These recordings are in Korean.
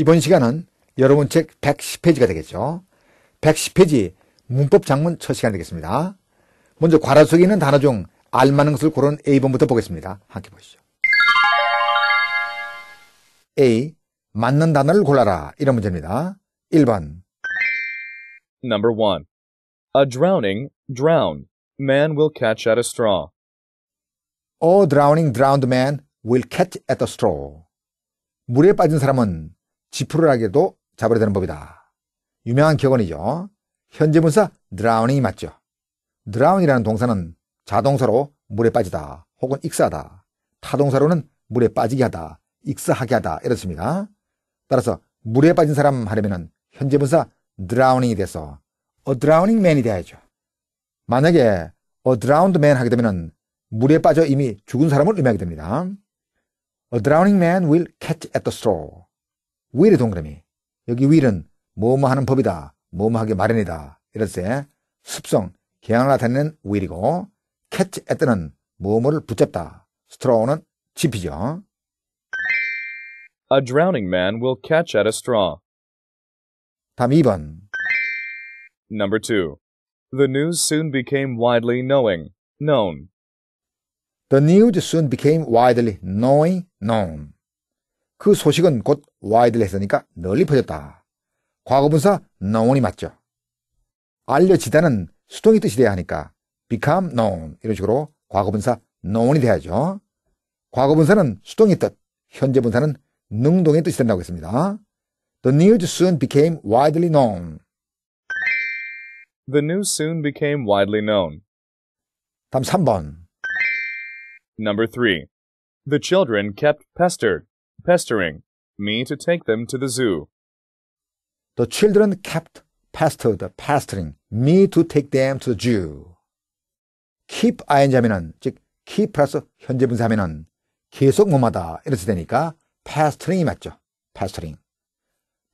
이번 시간은 여러분 책 110페이지가 되겠죠. 110페이지 문법 장문 첫 시간 되겠습니다. 먼저 괄호 속에 있는 단어 중 알만한 것을 고른 A번부터 보겠습니다. 함께 보시죠. A. 맞는 단어를 골라라. 이런 문제입니다. 1번 Number 1. A drowning, drown. Man will catch at a straw. A drowning, drowned man will catch at a straw. 물에 빠진 사람은 지푸르하게도 잡으려 되는 법이다. 유명한 격언이죠. 현재 문사 drowning이 맞죠. drown이라는 동사는 자동사로 물에 빠지다 혹은 익사하다. 타동사로는 물에 빠지게 하다, 익사하게 하다 이렇습니다. 따라서 물에 빠진 사람 하려면 현재 문사 drowning이 돼서 a drowning man이 돼야죠. 만약에 a drowned man 하게 되면 물에 빠져 이미 죽은 사람을 의미하게 됩니다. A drowning man will catch at the straw. 위의 동그라미. 여기 위는 뭐뭐 하는 법이다. 뭐뭐 하기 마련이다. 이럴 때 습성, 경향을 나타내는 위이고 캐치 애트는 뭐뭐를 붙잡다. 스트로우는 집히죠. A drowning man will catch at a straw. 다음 2번. Number 2. The news soon became widely knowing, known. The news soon became widely knowing, known. 그 소식은 곧 와이드에서니까 널리 퍼졌다. 과거분사 known이 맞죠. 알려지다는 수동이 뜻이 돼야 하니까 become known 이런 식으로 과거분사 known이 돼야죠. 과거분사는 수동의 뜻, 현재분사는 능동의 뜻이 된다고 했습니다. The news soon became widely known. The news soon became widely known. 다음 3번. Number 3. The children kept pestered. pestering me to take them to the zoo. The children kept pestered, pestering me to take them to the zoo. keep ing 하면은 즉 keep 플러스 현재 분사하면은 계속 뭐마다 이렇게 되니까 pestering이 맞죠. pestering.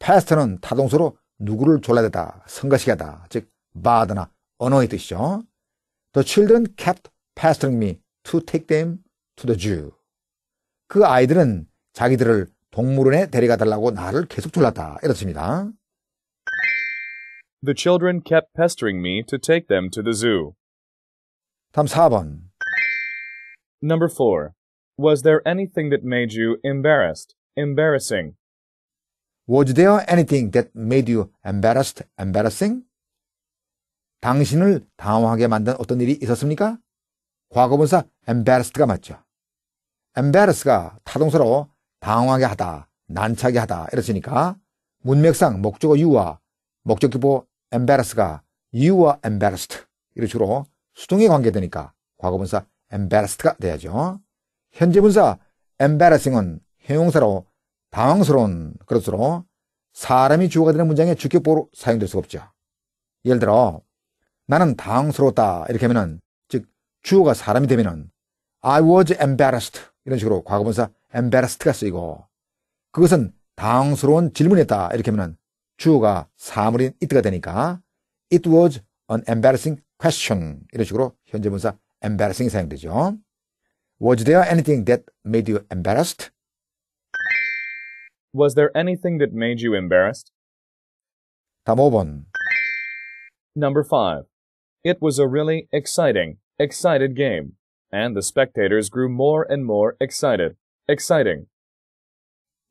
pester는 타동수로 누구를 졸라대다, 성가시하다, 즉 바드나 언어의 뜻이죠. The children kept pestering me to take them to the zoo. 그 아이들은 자기들을 동물원에 데려가 달라고 나를 계속 졸랐다. 이렇습니다. The children kept pestering me to take them to the zoo. 다음 4번. Number 4. Was there anything that made you embarrassed? Embarrassing. Was there anything that made you embarrassed? Embarrassing? 당신을 당황하게 만든 어떤 일이 있었습니까? 과거분사 embarrassed가 맞죠. embarrassed가 타동사로 방황하게 하다, 난처하게 하다 이랬으니까 문맥상 목적어 y o 와 목적기보 embarrass가 you a e m b a r r a s s e d 이를 주로 수동에 관계되니까 과거분사 embarrassed가 돼야죠. 현재분사 embarrassing은 형용사로 당황스러운 그릇으로 사람이 주어가 되는 문장의 주격보로 사용될 수가 없죠. 예를 들어 나는 당황스러웠다 이렇게 하면은 즉 주어가 사람이 되면은 I was embarrassed 이런 식으로 과거분사 embarrassed가 쓰이고 그것은 당황스러운 질문이었다 이렇게 하면 주어가 사물인 it가 되니까 it was an embarrassing question 이런 식으로 현재 분사 embarrassing이 사용되죠. Was there anything that made you embarrassed? Was there anything that made you embarrassed? 다음 5번 Number 5. It was a really exciting, excited game, and the spectators grew more and more excited. exciting.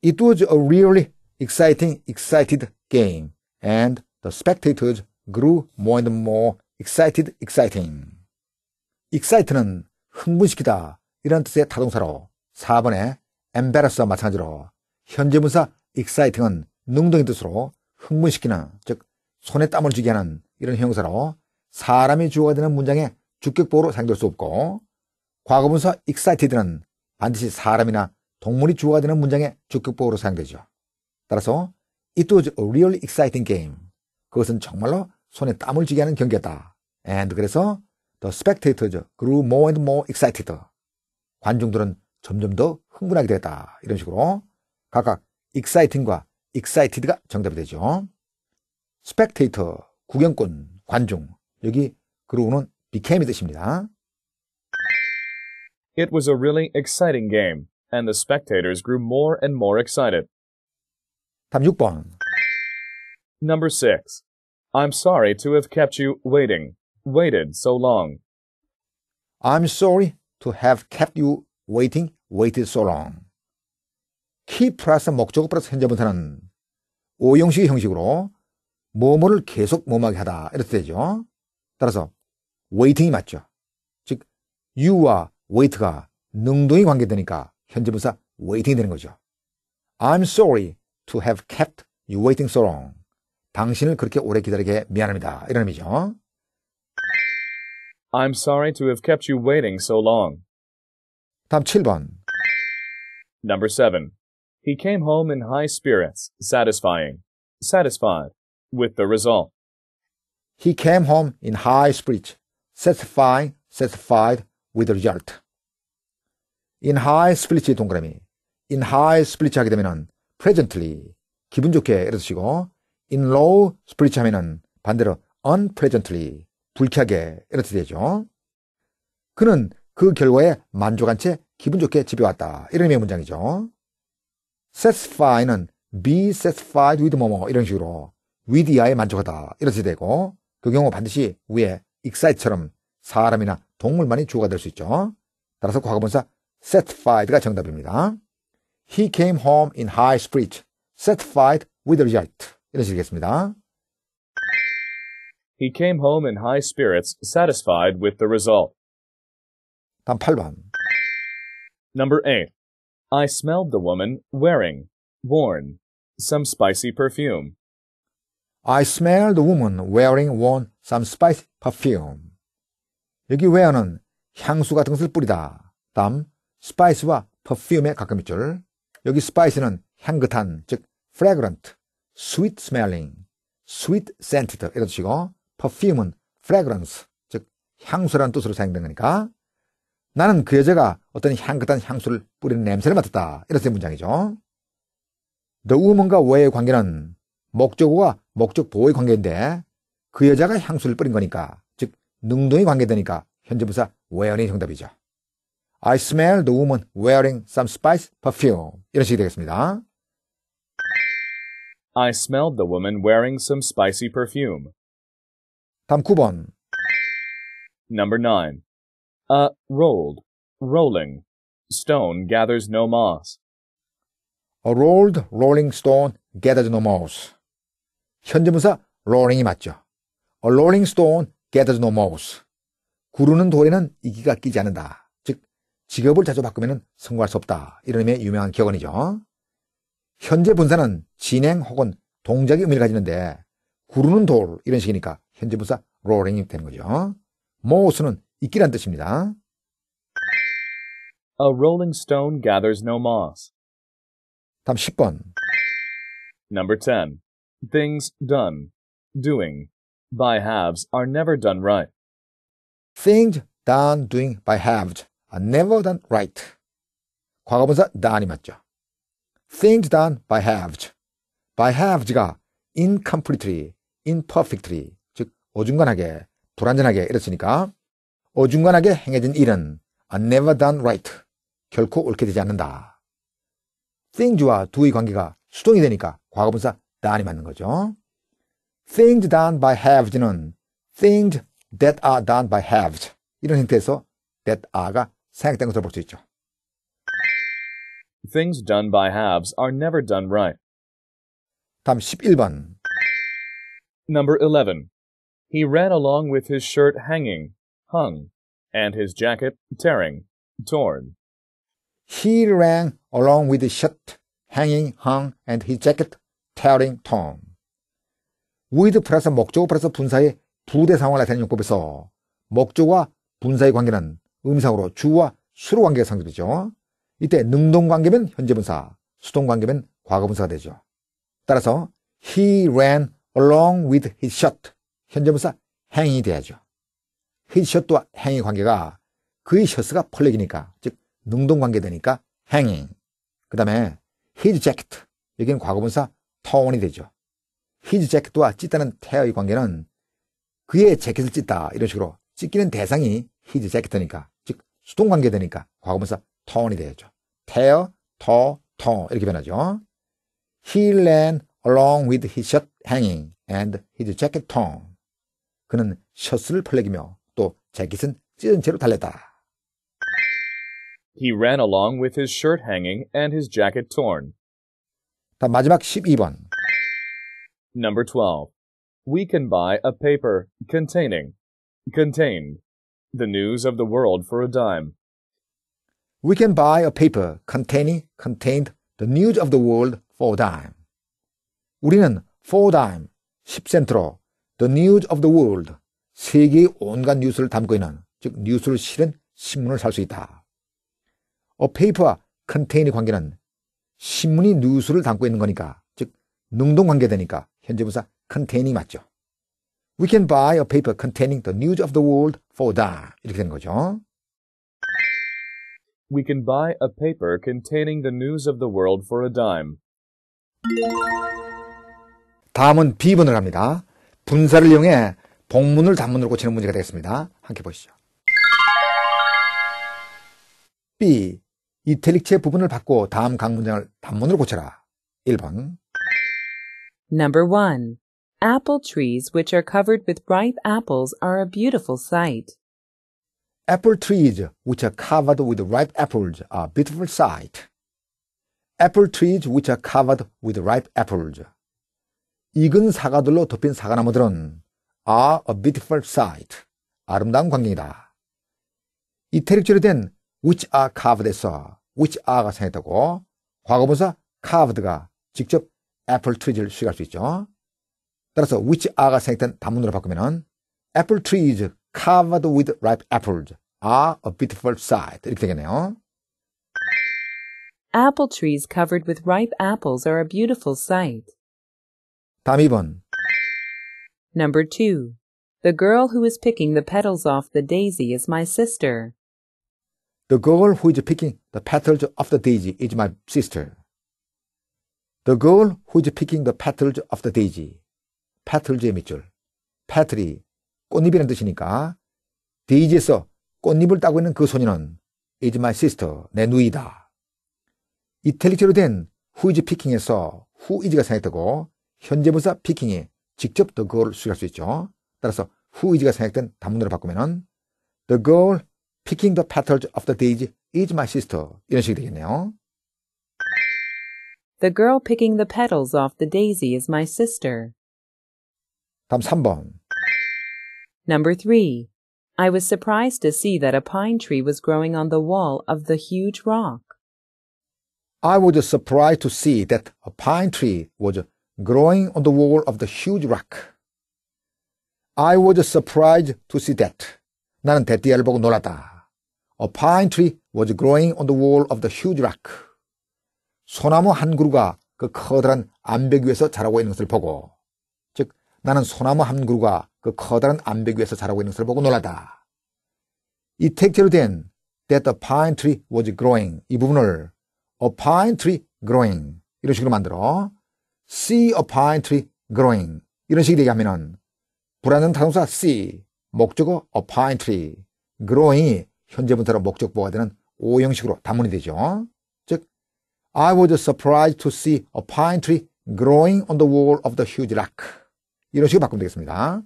It was a really exciting, excited game, and the spectators grew more and more excited, exciting. excite는 흥분시키다 이런 뜻의 타동사로 4번의 embarrass와 마찬가지로 현재 문사 exciting은 능동의 뜻으로 흥분시키는 즉 손에 땀을 쥐게 하는 이런 형사로 사람이 주어가 되는 문장에 주격보로 생길 수 없고 과거문사 excited는 반드시 사람이나 동물이 주어가 되는 문장의 주격법으로 사용되죠. 따라서 It was a real exciting game. 그것은 정말로 손에 땀을 쥐게 하는 경기였다. And 그래서 The spectators grew more and more excited. 관중들은 점점 더 흥분하게 되었다 이런 식으로 각각 exciting과 excited가 정답이 되죠. spectator, 구경꾼, 관중. 여기 그러고는 became이 뜻입니다. It was a really exciting game, and the spectators grew more and more excited. 36번. Number 6. I'm sorry to have kept you waiting, waited so long. I'm sorry to have kept you waiting, waited so long. Keep plus 목적 plus 현재분사는 분사는 형식으로 뭐뭐를 계속 뭐하게 하다 이렇게 되죠. 따라서 waiting이 맞죠. 즉 you are Wait가 능동이 능동이 관계되니까 현재 분사 waiting이 되는 거죠. I'm sorry to have kept you waiting so long. 당신을 그렇게 오래 기다리게 미안합니다. 이런 의미죠. I'm sorry to have kept you waiting so long. 다음 7번. Number 7. He came home in high spirits, satisfying, satisfied with the result. He came home in high spirits, satisfied, satisfied with the result. in high s p l i t 동그라미 in high split 하게 되면은 presently 기분 좋게 이래 쓰시고 in low split 하면은 반대로 unpleasantly 불쾌하게 이렇게 되죠. 그는 그 결과에 만족한 채 기분 좋게 집에 왔다. 이런 의미의 문장이죠. satisfy는 be satisfied with 뭐뭐 이런 식으로 with야에 만족하다 이렇게 되고 그 경우 반드시 위에 excite처럼 사람이나 동물만이 주어가 될 수 있죠. 따라서 과거분사 Satisfied가 정답입니다. He came home in high spirits, satisfied with the result. 이런 식이겠습니다. He came home in high spirits, satisfied with the result. 다음 8번. Number 8. I smelled the woman wearing, worn, some spicy perfume. I smelled the woman wearing, worn, some spicy perfume. 여기 wear는 향수 같은 것을 뿌리다. 다음 스파이스와 퍼퓸에 가까이 줄. 여기 스파이스는 향긋한, 즉 fragrant, sweet smelling, sweet scented 이런 뜻이고 퍼퓸은 fragrance, 즉 향수라는 뜻으로 사용된 거니까 나는 그 여자가 어떤 향긋한 향수를 뿌리는 냄새를 맡았다. 이런 문장이죠. The woman과 where의 관계는 목적어와 목적보호의 관계인데 그 여자가 향수를 뿌린 거니까 즉 능동이 관계되니까 현재 부사 where이 정답이죠. I smell the woman wearing some spice perfume. 이런 식이 되겠습니다. I smelled the woman wearing some spicy perfume. 다음 9번. Number 9. A rolled, rolling stone gathers no moss. A rolled rolling stone gathers no moss. 현재분사 rolling이 맞죠. A rolling stone gathers no moss. 구르는 돌에는 이기가 끼지 않는다. 직업을 자주 바꾸면 성공할 수 없다. 이런 의미의 유명한 격언이죠. 현재 분사는 진행 혹은 동작의 의미를 가지는데 구르는 돌 이런 식이니까 현재 분사 롤링이 되는 거죠. 모으수는 있기란 뜻입니다. A rolling stone gathers no moss. 다음 10번. Number 10. Things done, doing, by halves are never done right. Things done, doing by halves never done right. 과거분사 done이 맞죠. things done by h a v e d by h a v e d 가 incompletely, imperfectly, 즉 어중간하게, 불완전하게 이랬으니까 어중간하게 행해진 일은 never done right. 결코 옳게 되지 않는다. things와 do의 관계가 수동이 되니까 과거분사 done이 맞는 거죠. things done by haved는 things that are done by haved 이런 형태에서 that are가 생각된 것을 볼 수 있죠. Things done by halves are never done right. 다음 11번. Number 11. He ran along with his shirt hanging, hung, and his jacket tearing, torn. He ran along with his shirt hanging, hung, and his jacket tearing, torn. with 플러스 목적어 플러스 분사의 부대 상황을 나타내는 용법에서 목적어와 분사의 관계는 음상으로 주와 수로 관계가 상들되죠 이때 능동관계면 현재분사, 수동관계면 과거분사가 되죠. 따라서 he ran along with his shirt. 현재분사 행이 돼야죠. his shirt 와 행의 관계가 그의 셔츠가 펄럭기니까즉 능동관계 되니까 hanging. 그 다음에 his jacket. 여기는 과거분사 터온이 되죠. his jacket와 찢다는 태어의 관계는 그의 재킷을 찢다 이런 식으로 찢기는 대상이 his jacket니까 수동 관계되니까 과거분사 턴이 되죠. tear, 터, 터 이렇게 변하죠. He ran along with his shirt hanging and his jacket torn. 그는 셔츠를 펄럭이며 또 재킷은 찢은 채로 달렸다. He ran along with his shirt hanging and his jacket torn. 다 마지막 12번. Number 12. We can buy a paper containing contained the news of the world for a dime. We can buy a paper containing contained the news of the world for a dime. 우리는 for a dime 10센트로 the news of the world 세계의 온갖 뉴스를 담고 있는 즉 뉴스를 실은 신문을 살 수 있다. A paper와 contain의 관계는 신문이 뉴스를 담고 있는 거니까 즉 능동 관계되니까 현재 분사 containing 맞죠. We can buy a paper containing the news of the world for that. 이렇게 된 거죠. We can buy a paper containing the news of the world for a dime. 다음은 B번을 합니다. 분사를 이용해 복문을 단문으로 고치는 문제가 되겠습니다. 함께 보시죠. B. 이탈릭체 부분을 바꿔 다음 각 문장을 단문으로 고쳐라. 1번. Number 1. Apple trees which are covered with ripe apples are a beautiful sight. Apple trees which are covered with ripe apples are a beautiful sight. Apple trees which are covered with ripe apples. 익은 사과들로 덮인 사과나무들은 are a beautiful sight. 아름다운 광경이다. 이태리주로 된 which are covered에서 which are가 생겼다고 과거분사 covered가 직접 apple trees를 수식할 수 있죠. 따라서 which are가 생략된 단문으로 바꾸면은 apple trees covered with ripe apples are a beautiful sight 이렇게 되겠네요. Apple trees covered with ripe apples are a beautiful sight. 다음 2번. Number 2. The girl who is picking the petals off the daisy is my sister. The girl who is picking the petals off the daisy is my sister. The girl who is picking the petals off the daisy 패틀즈의 밑줄. 패틀이 꽃잎이라는 뜻이니까 데이지에서 꽃잎을 따고 있는 그 소녀는 is my sister, 내 누이다. 이탈리체로 된 who is picking에서 who is가 생략되고 현재 부사 picking이 직접 the girl 수식할 수 있죠. 따라서 who is가 생략된 단문으로 바꾸면은 the girl picking the petals of the daisy is my sister 이런 식이 되겠네요. The girl picking the petals off the daisy is my sister. 다음 3번. Number 3. I was surprised to see that a pine tree was growing on the wall of the huge rock. I was surprised to see that a pine tree was growing on the wall of the huge rock. I was surprised to see that. 나는 대띠아를 보고 놀랐다. A pine tree was growing on the wall of the huge rock. 소나무 한 그루가 그 커다란 암벽 위에서 자라고 있는 것을 보고 나는 소나무 한 그루가 그 커다란 암벽 위에서 자라고 있는 것을 보고 놀랐다. 이 택지로 된 that a pine tree was growing 이 부분을 a pine tree growing 이런 식으로 만들어 see a pine tree growing 이런 식으로 얘기하면은 불안은 타동사 see 목적어 a pine tree growing이 현재 분사로 목적보가 되는 오 형식으로 단문이 되죠. 즉 I was surprised to see a pine tree growing on the wall of the huge rock. 이런 식으로 바꾸면 되겠습니다.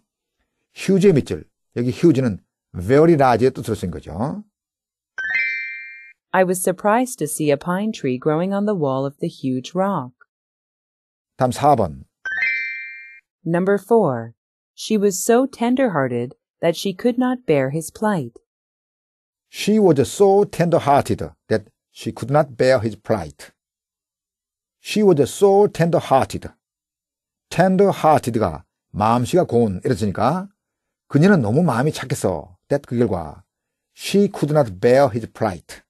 밑줄. 여기 very large의 뜻으로 쓴 거죠. I was surprised to see a pine tree growing on the wall of the huge rock. 다음 4번. Number 4. She was so tender-hearted that she could not bear his plight. She was so tender-hearted that she could not bear his plight. She was so tender-hearted. tender-hearted가 마음씨가 고운 이랬으니까 그녀는 너무 마음이 착했어. t 그 결과 she could not bear his plight.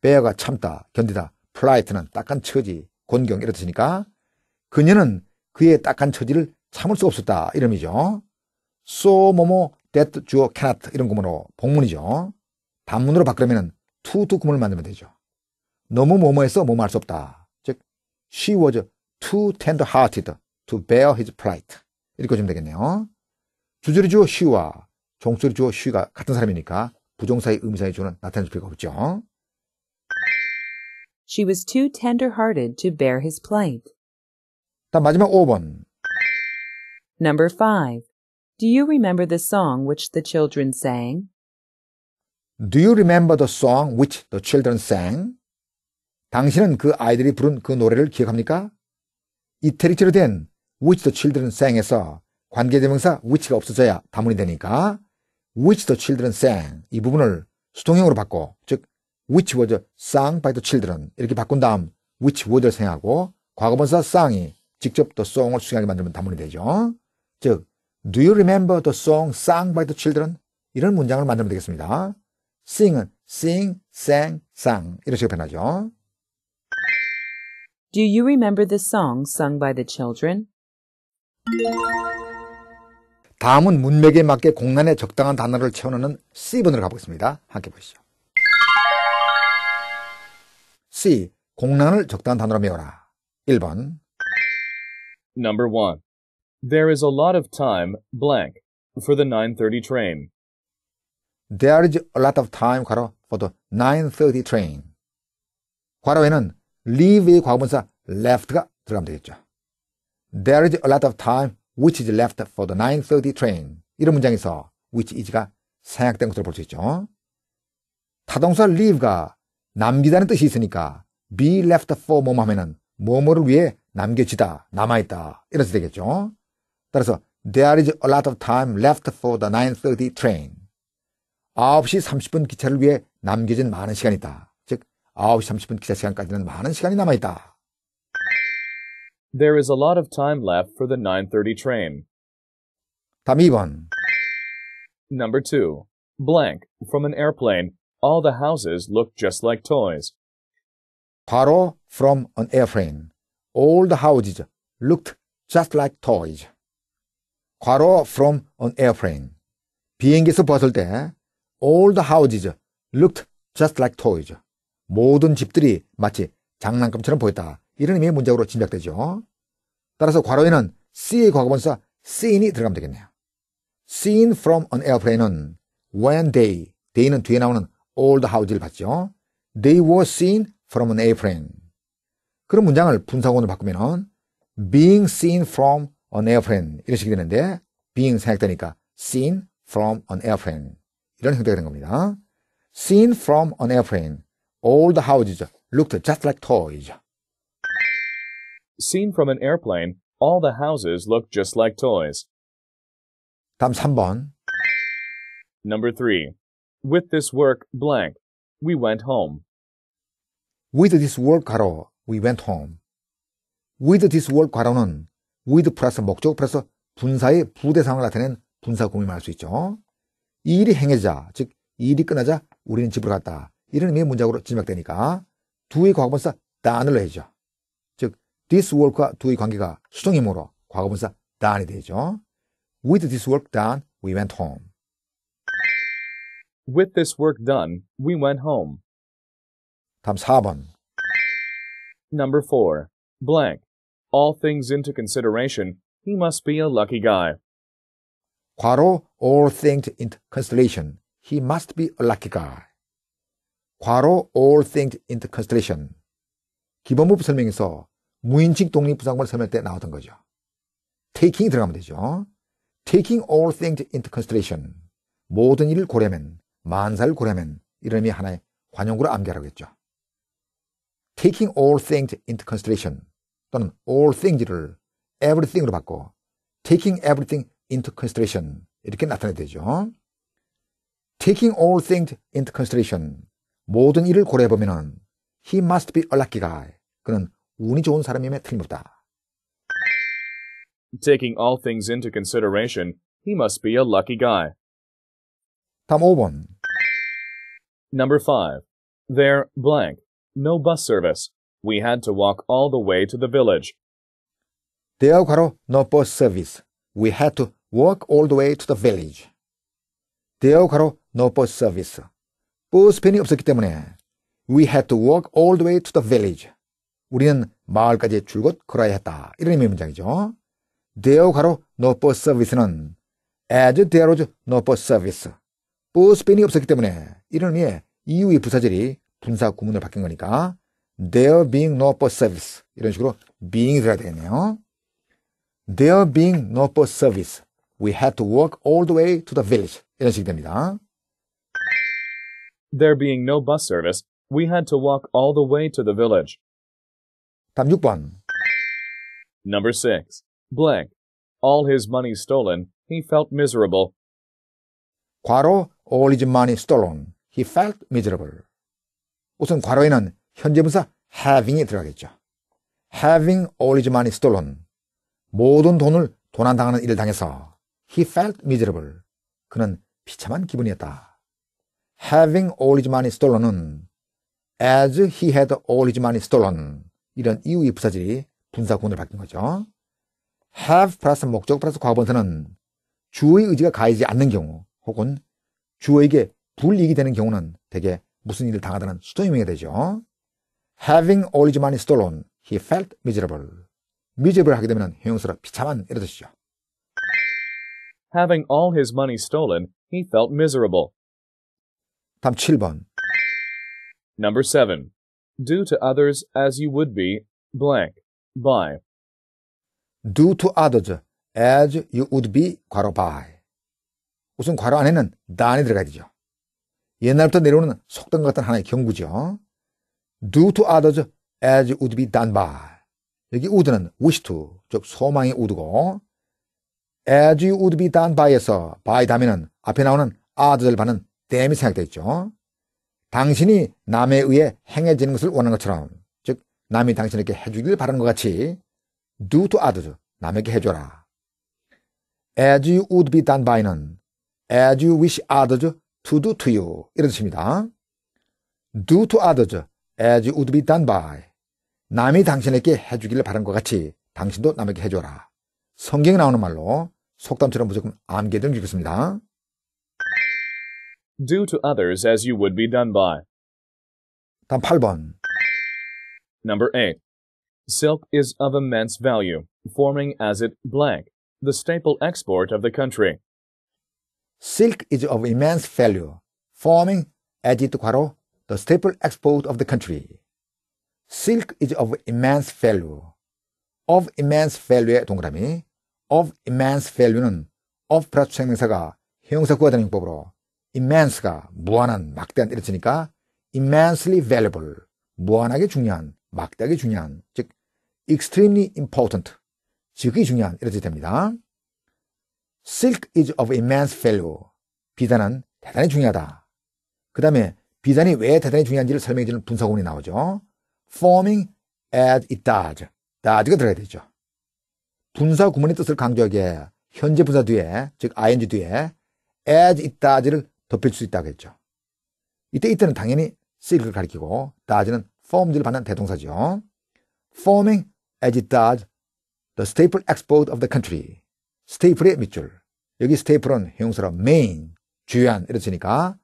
bear가 참다, 견디다. plight는 딱한 처지, 곤경 이랬으니까 그녀는 그의 딱한 처지를 참을 수 없었다 이름이죠. so 뭐뭐 that 주어 cannot 이런 구문으로 복문이죠. 단문으로 바꾸려면 to to 구문을 만들면 되죠. 너무 뭐뭐해서 뭐뭐 할수 없다. 즉 she was too tender hearted to bear his plight. 읽어주면 되겠네요. 주절이 주어 시와 종소리 주어 시가 같은 사람이니까 부정사의 의미사의 주는 나타낼 필요가 없죠. She was too tender-hearted to bear his plight. 다음 마지막 5번. Number 5. Do you remember the song which the children sang? Do you remember the song which the children sang? 당신은 그 아이들이 부른 그 노래를 기억합니까? 이태리치로 된 which the children sang에서 관계대명사 which가 없어져야 다문이 되니까 which the children sang 이 부분을 수동형으로 바꿔 즉 which was sung by the children 이렇게 바꾼 다음 which w o a d 를 생하고 과거분사 sung이 직접 the song을 수행하게 만들면 다문이 되죠. 즉 do you remember the song sung by the children 이런 문장을 만들면 되겠습니다. sing은 sing, sang, sung 이런 식으로 변하죠. Do you remember the song sung by the children? 다음은 문맥에 맞게 공란에 적당한 단어를 채워넣는 C번으로 가보겠습니다. 함께 보시죠. C. 공란을 적당한 단어로 메워라. 1번 Number 1. There is a lot of time, blank, for the 9.30 train. There is a lot of time, 괄호, for the 9.30 train. 괄호에는 leave의 과거분사 left가 들어가면 되겠죠. There is a lot of time which is left for the 9.30 train. 이런 문장에서 which is가 생략된 것으로 볼 수 있죠. 타동사 leave가 남기다는 뜻이 있으니까 be left for 뭐뭐 하면은 뭐뭐를 위해 남겨지다, 남아있다 이런 뜻 되겠죠. 따라서 there is a lot of time left for the 9.30 train. 9시 30분 기차를 위해 남겨진 많은 시간이다. 즉 9시 30분 기차 시간까지는 많은 시간이 남아있다. There is a lot of time left for the 9:30 train. 답 2번. Number 2. Blank. From an airplane, all the houses look just like toys. 바로 from an airplane. All the houses looked just like toys. 과로 from an airplane. 비행기에서 벗을 때 all the houses looked just like toys. 모든 집들이 마치 장난감처럼 보였다. 이런 의미의 문장으로 짐작되죠. 따라서 괄호에는 see의 과거분사 seen이 들어가면 되겠네요. seen from an airplane은 when they, they는 뒤에 나오는 old house를 봤죠. they were seen from an airplane. 그런 문장을 분사원으로 바꾸면은 being seen from an airplane 이런 식이 되는데 being 생각되니까 seen from an airplane 이런 형태가 되는 겁니다. seen from an airplane old houses looked just like toys죠. Seen from an airplane, all the houses look just like toys. 다음 3번. Number 3. With this work blank, we went home. With this work 가로, we went home. With this work 가로는 with 플러스 목적 플러스 분사의 부대상을 나타낸 분사 구문을 수 있죠. 이 일이 행해자, 즉이 일이 끝나자 우리는 집으로 갔다. 이런 의미의 문장으로 진맥되니까 두의 과거분사 단을 해야죠. this work과 do의 관계가 수동이므로 과거분사 done이 되죠. With this work done, we went home. With this work done, we went home. 다음 4번. Number 4. Blank. All things into consideration, he must be a lucky guy. 과로 all things into consideration, he must be a lucky guy. 과로 all things into consideration. 기본부 설명에서 무인식 독립부상권 서명 때 나왔던 거죠. taking이 들어가면 되죠. taking all things into consideration. 모든 일을 고려하면, 만사를 고려하면, 이런 의미 하나의 관용구로 암기하라고 했죠. taking all things into consideration 또는 all things를 everything으로 바꿔 taking everything into consideration 이렇게 나타내야 되죠. taking all things into consideration 모든 일을 고려해보면은 he must be a lucky guy 그는 운이 좋은 사람임에 틀림없다. Taking all things into consideration, he must be a lucky guy. 다음 5번. Number 5. There, blank. No bus service. We had to walk all the way to the village. There, 괄호, no bus service. We had to walk all the way to the village. There, 괄호, no bus service. 버스편이 없었기 때문에 we had to walk all the way to the village. 우리는 마을까지 줄곧 걸어야 했다. 이런 의미의 문장이죠. There 가로 no bus service는 as there was no bus service. 버스밴이 없었기 때문에 이런 의미의 이유의 부사절이 분사 구문으로 바뀐 거니까 there being no bus service 이런 식으로 being이 들야 되겠네요. There being no bus service, we had to walk all the way to the village. 이런 식이 됩니다. There being no bus service, we had to walk all the way to the village. 답 6번. Number 6. Blank. All his money stolen. He felt miserable. 과로 all his money stolen. He felt miserable. 우선 과로에는 현재 분사 having이 들어가겠죠. having all his money stolen. 모든 돈을 도난당하는 일을 당해서 he felt miserable. 그는 비참한 기분이었다. having all his money stolen은 as he had all his money stolen. 이런 이유의 부사절이 분사 구문을 바뀐 거죠. have 플러스 목적 플러스 과거분사는 주의 의지가 가해지지 않는 경우 혹은 주에게 불이익이 되는 경우는 대개 무슨 일을 당하다는 수동이명이 되죠. Having all his money stolen, he felt miserable. miserable 하게 되면 형용사로 비참한 이런 뜻이죠. Having all his money stolen, he felt miserable. 다음 7번. Number 7. do to others as you would be blank by do to others as you would be 괄호 by 우선 괄호 안에는 단이 들어가야 되죠. 옛날부터 내려오는 속된것 같은 하나의 경구죠. do to others as you would be done by 여기 would는 wish to 즉 소망의 would고 as you would be done by에서 by 다음에는 앞에 나오는 others를 받는 dam이 생각되어 있죠. 당신이 남에 의해 행해지는 것을 원하는 것처럼 즉 남이 당신에게 해주길 바라는 것 같이 do to others 남에게 해줘라. as you would be done by는 as you wish others to do to you 이런 뜻입니다. do to others as you would be done by 남이 당신에게 해주기를 바는것 같이 당신도 남에게 해줘라. 성경에 나오는 말로 속담처럼 무조건 암기해두면 좋겠습니다. Do to others as you would be done by. 다음 8번. Number 8. Silk is of immense value, forming as it blank, the staple export of the country. Silk is of immense value, forming as it 과로, the staple export of the country. Silk is of immense value. of immense value, 동그라미 of immense value는 of 플러스 형용사가 형용사 구하다는 용법으로 immense가 무한한 막대한 이렇게 니까 immensely valuable 무한하게 중요한 막대하게 중요한 즉 extremely important 즉이 중요한 이렇게 됩니다. silk is of immense value 비단은 대단히 중요하다. 그 다음에 비단이 왜 대단히 중요한지를 설명해주는 분석원이 나오죠. forming as it does does가 들어야 되죠. 분사 구문의 뜻을 강조하기에 현재 분사 뒤에 즉 ing 뒤에 as it does를 덮일 수 있다고 했죠. 이때 이때는 당연히 seek을 가리키고 does는 form들을 받는 대동사죠. forming as it does the staple export of the country. s t a p 의 밑줄. 여기 스테이플은 형용사로 main, 주요한 이렇으니까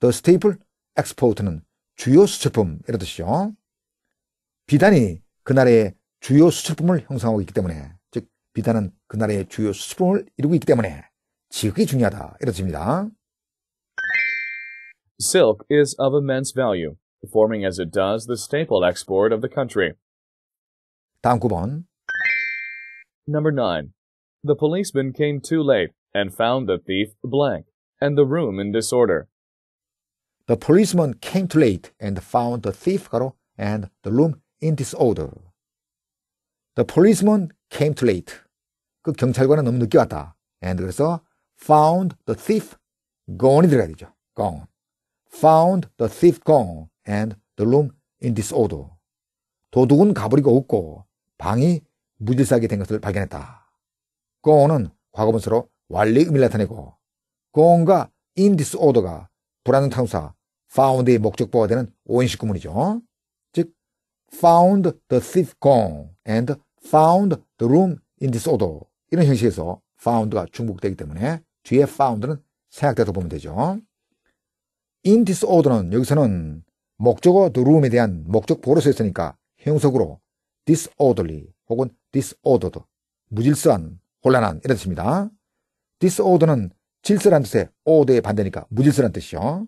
the staple export는 주요 수출품 이런 뜻이죠. 비단이 그 나라의 주요 수출품을 형성하고 있기 때문에 즉 비단은 그 나라의 주요 수출품을 이루고 있기 때문에 지극히 중요하다 이런 뜻니다 Silk is of immense value, forming as it does the staple export of the country. 다음 9번. Number 9. The policeman came too late and found the thief blank and the room in disorder. The policeman came too late and found the thief and the room in disorder. The policeman came too late. 그 경찰관은 너무 늦게 왔다. and 그래서 found the thief gone이 들어야 되죠. gone. found the thief gone and the room in disorder. 도둑은 가버리고 없고 방이 무질서하게 된 것을 발견했다. gone은 과거분사로 완리 의미를 나타내고 gone과 in disorder가 불안한 탕사 found의 목적보가 되는 오인식 구문이죠. 즉 found the thief gone and found the room in disorder 이런 형식에서 found가 중복되기 때문에 뒤에 found는 생략돼서 보면 되죠. in disorder는 여기서는 목적어 room에 대한 목적 보로 쓰였으니까 형용속으로 disorderly 혹은 disordered 무질서한 혼란한 이런 뜻입니다. disorder는 질서란 뜻의 order의 반대니까 무질서란 뜻이죠.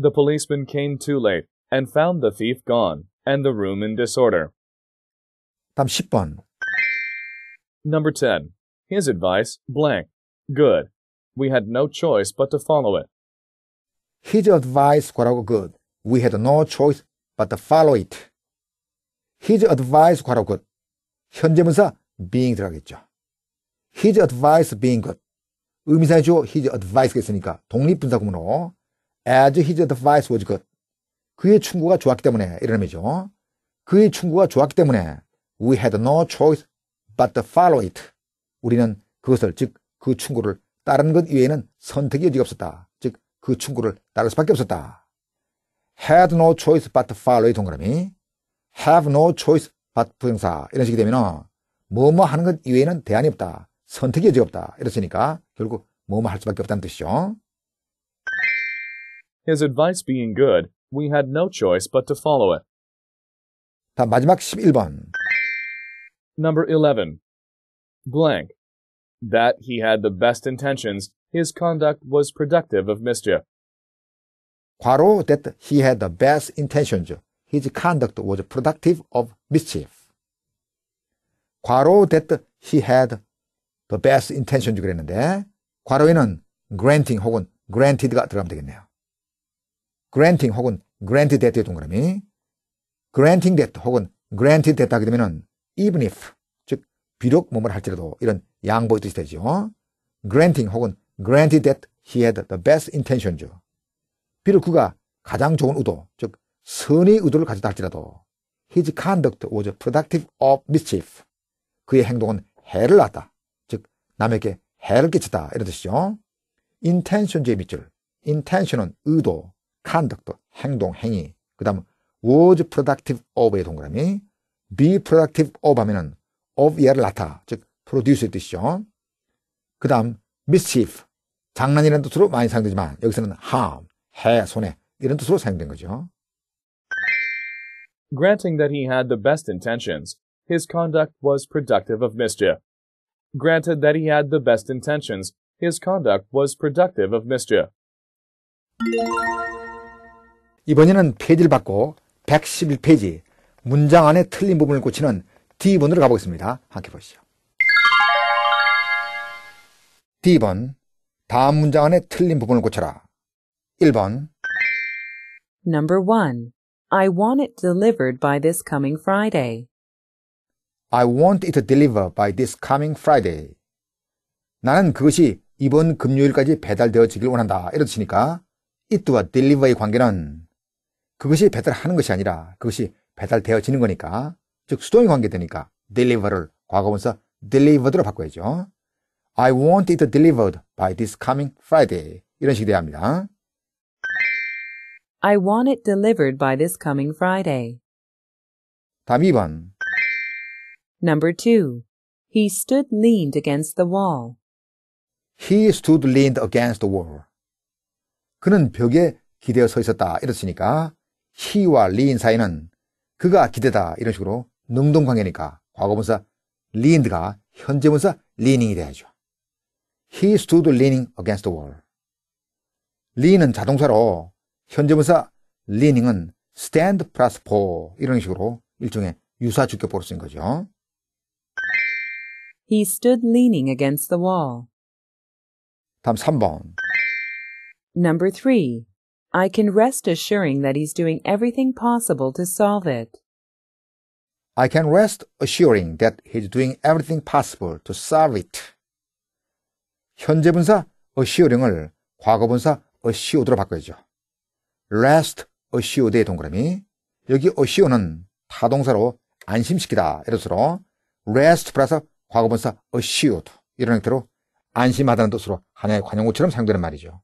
The policeman came too late and found the thief gone and the room in disorder. 다음 10번. Number 10. His advice, blank. Good. We had no choice but to follow it. His advice 괄호 끝. We had no choice but to follow it. His advice 괄호 끝. 현재문사 being 들어가겠죠. His advice being good. 의미사의 주 his advice가 있으니까 독립분사구문으로 as his advice was good. 그의 충고가 좋았기 때문에 이런 의미죠. 그의 충고가 좋았기 때문에 we had no choice but to follow it. 우리는 그것을 즉 그 충고를 따르는 것 이외에는 선택의 여지가 없었다. 즉그 충고를 따를 수밖에 없었다. had no choice but follow의 동그라미 have no choice but 부정사 이런 식이 되면은 뭐뭐 하는 것 이외에는 대안이 없다. 선택의 여지가 없다. 이렇으니까 결국 뭐뭐 할 수밖에 없다는 뜻이죠. His advice being good, we had no choice but to follow it. 다 마지막 11번. Number 11. Blank. That he had the best intentions his conduct was productive of mischief. 과로 that he had the best intentions. His conduct was productive of mischief. 과로 that he had the best intentions 그랬는데 과로에는 granting 혹은 granted가 들어가면 되겠네요. granting 혹은 granted 됐대요 동그라미. granting 됐 혹은 granted 됐다 하게 되면은 even if 즉 비록 몸을 할지라도 이런 양보의 뜻이 되죠. granting 혹은 granted that he had the best intentions죠. 비록 그가 가장 좋은 의도, 즉 선의 의도를 가졌다 할지라도 his conduct was productive of mischief. 그의 행동은 해를 낳았다. 즉 남에게 해를 끼치다 이런 뜻이죠. intention의 밑줄, intention은 의도, conduct, 행동, 행위. 그 다음 was productive of의 동그라미 be productive of 하면은 of 예를 낳다. 즉 produce의 뜻이죠. 그 다음 mischief, 장난이라는 뜻으로 많이 사용되지만 여기서는 harm, 해, 손해 이런 뜻으로 사용된 거죠. Granting that he had the best intentions, his conduct was productive of mischief. Granted that he had the best intentions, his conduct was productive of mischief. 이번에는 페이지를 바꿔 111페이지 문장 안에 틀린 부분을 고치는 D번으로 가보겠습니다. 함께 보시죠. D번. 다음 문장 안에 틀린 부분을 고쳐라. 1번. Number 1. I want it delivered by this coming Friday. I want it delivered by this coming Friday. 나는 그것이 이번 금요일까지 배달되어지길 원한다. 이런 뜻이니까 it와 deliver의 관계는 그것이 배달하는 것이 아니라 그것이 배달되어지는 거니까 즉 수동이 관계되니까 deliver를 과거분사 delivered로 바꿔야죠. I want it delivered by this coming Friday. 이런 식이 돼야 합니다. I want it delivered by this coming Friday. 다음 2번. Number 2. He stood leaned against the wall. He stood leaned against the wall. 그는 벽에 기대어 서 있었다. 이랬으니까 he와 lean 사이는 그가 기대다. 이런 식으로 능동관계니까 과거분사 leaned가 현재분사 leaning이 돼야죠. He stood leaning against the wall. lean은 자동사로 현재분사 leaning은 stand plus for 이런 식으로 일종의 유사 주격보로 쓰인 거죠. He stood leaning against the wall. 다음 3번. Number 3. I can rest assuring that he's doing everything possible to solve it. I can rest assuring that he's doing everything possible to solve it. 현재 분사 assuring을 과거 분사 assured로 바꿔야죠. last assured의 동그라미 여기 assure는 타동사로 안심시키다 이런 뜻으로 rest 플러스 과거 분사 assured 이런 형태로 안심하다는 뜻으로 하나의 관용어처럼 사용되는 말이죠.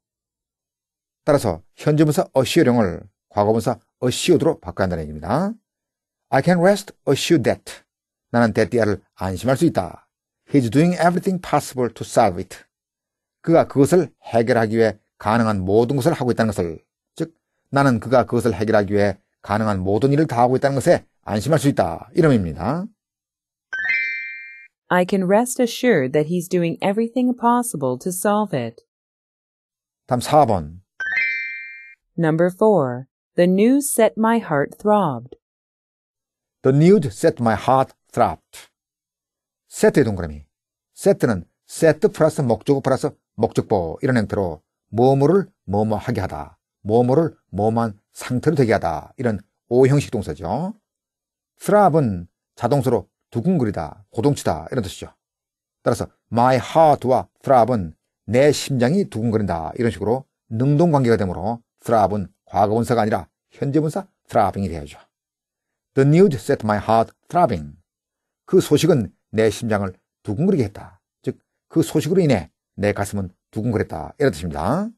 따라서 현재 분사 assuring을 과거 분사 assured로 바꿔야 한다는 얘기입니다. I can rest assured that 나는 that the를 안심할 수 있다. He's doing everything possible to solve it. 그가 그것을 해결하기 위해 가능한 모든 것을 하고 있다는 것을, 즉 나는 그가 그것을 해결하기 위해 가능한 모든 일을 다 하고 있다는 것에 안심할 수 있다. 이름입니다. I can rest assured that he's doing everything possible to solve it. 다음 4번. Number 4. The news set my heart throbbed. The news set my heart throbbed. set의 동그라미. set는 세트 플러스 목적어 플러스 목적보 이런 형태로 뭐뭐를 뭐뭐 하게 하다. 뭐뭐를 뭐뭐한 상태로 되게 하다. 이런 오형식 동사죠. t h r o b 은 자동수로 두근거리다, 고동치다 이런 뜻이죠. 따라서 my heart와 t h r o b 은내 심장이 두근거린다 이런 식으로 능동관계가 되므로 t h r o b 은 과거분사가 아니라 현재분사 throbbing이 되어야죠. The news set my heart throbbing. 그 소식은 내 심장을 두근거리게 했다. 그 소식으로 인해 내 가슴은 두근거렸다. 이런 뜻입니다.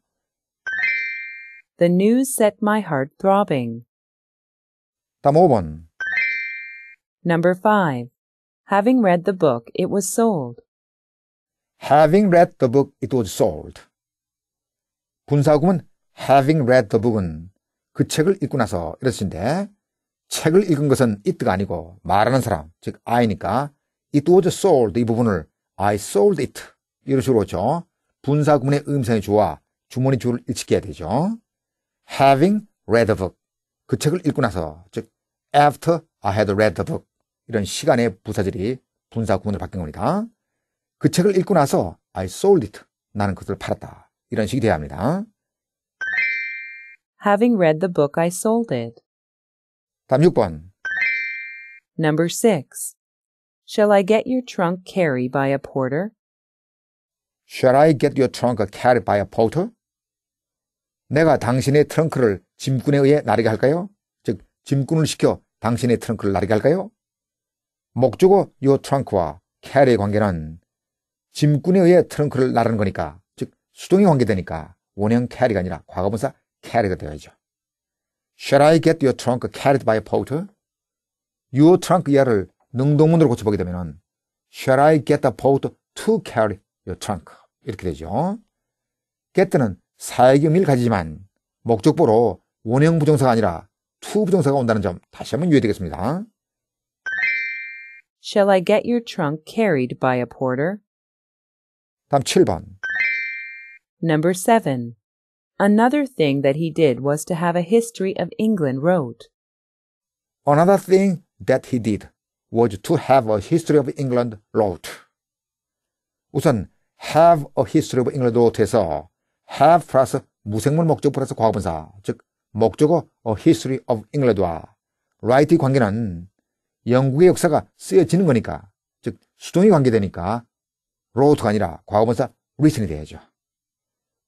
The news set my heart throbbing. 다음 5번. Number 5. Having read the book, it was sold. Having read the book, it was sold. 분사구문 having read the book은 그 책을 읽고 나서 이런 뜻인데 책을 읽은 것은 it가 아니고 말하는 사람, 즉 I니까 it was sold 이 부분을 I sold it. 이런 식으로 그죠 분사 구문의 음성이 좋아 주머니 줄을 일찍 해야 되죠. Having read the book. 그 책을 읽고 나서 즉 after I had read the book. 이런 시간의 부사들이 분사 구문을 바뀐 겁니다. 그 책을 읽고 나서 I sold it. 나는 그것을 팔았다. 이런 식이 돼야 합니다. Having read the book, I sold it. 다음 6번. Number 6. Shall I get your trunk carried by a porter? Shall I get your trunk carried by a porter? 내가 당신의 트렁크를 짐꾼에 의해 나르게 할까요? 즉, 짐꾼을 시켜 당신의 트렁크를 나르게 할까요? 목적어 your trunk와 carry의 관계는 짐꾼에 의해 트렁크를 나르는 거니까, 즉, 수동이 관계되니까 원형 carry가 아니라 과거분사 carry가 되어야죠. Shall I get your trunk carried by a porter? your trunk 이하를 능동문으로 고쳐보게 되면은 Shall I get the boat to carry your trunk? 이렇게 되죠. get는 사역 의미를 가지지만 목적보로 원형 부정사가 아니라 to 부정사가 온다는 점 다시 한번 유의되겠습니다. Shall I get your trunk carried by a porter? 다음 7번. Number 7. Another thing that he did was to have a history of England wrote. Another thing that he did was to have a history of England wrote. 우선 have a history of England wrote에서 have 플러스 무생물 목적 플러스 과거분사 즉 목적어 a history of England와 write의 관계는 영국의 역사가 쓰여지는 거니까 즉 수동이 관계되니까 wrote가 아니라 과거분사 written이 돼야죠.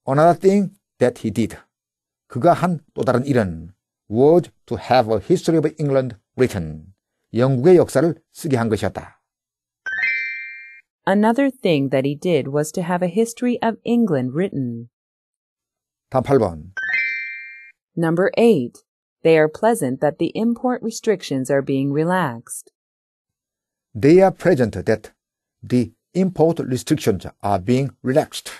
Another thing that he did. 그가 한 또 다른 일은 was to have a history of England written. 영국의 역사를 쓰게 한 것이었다. Another thing that he did was to have a history of England written. 답 8번. Number 8. They are pleasant that the import restrictions are being relaxed. They are pleasant that the import restrictions are being relaxed.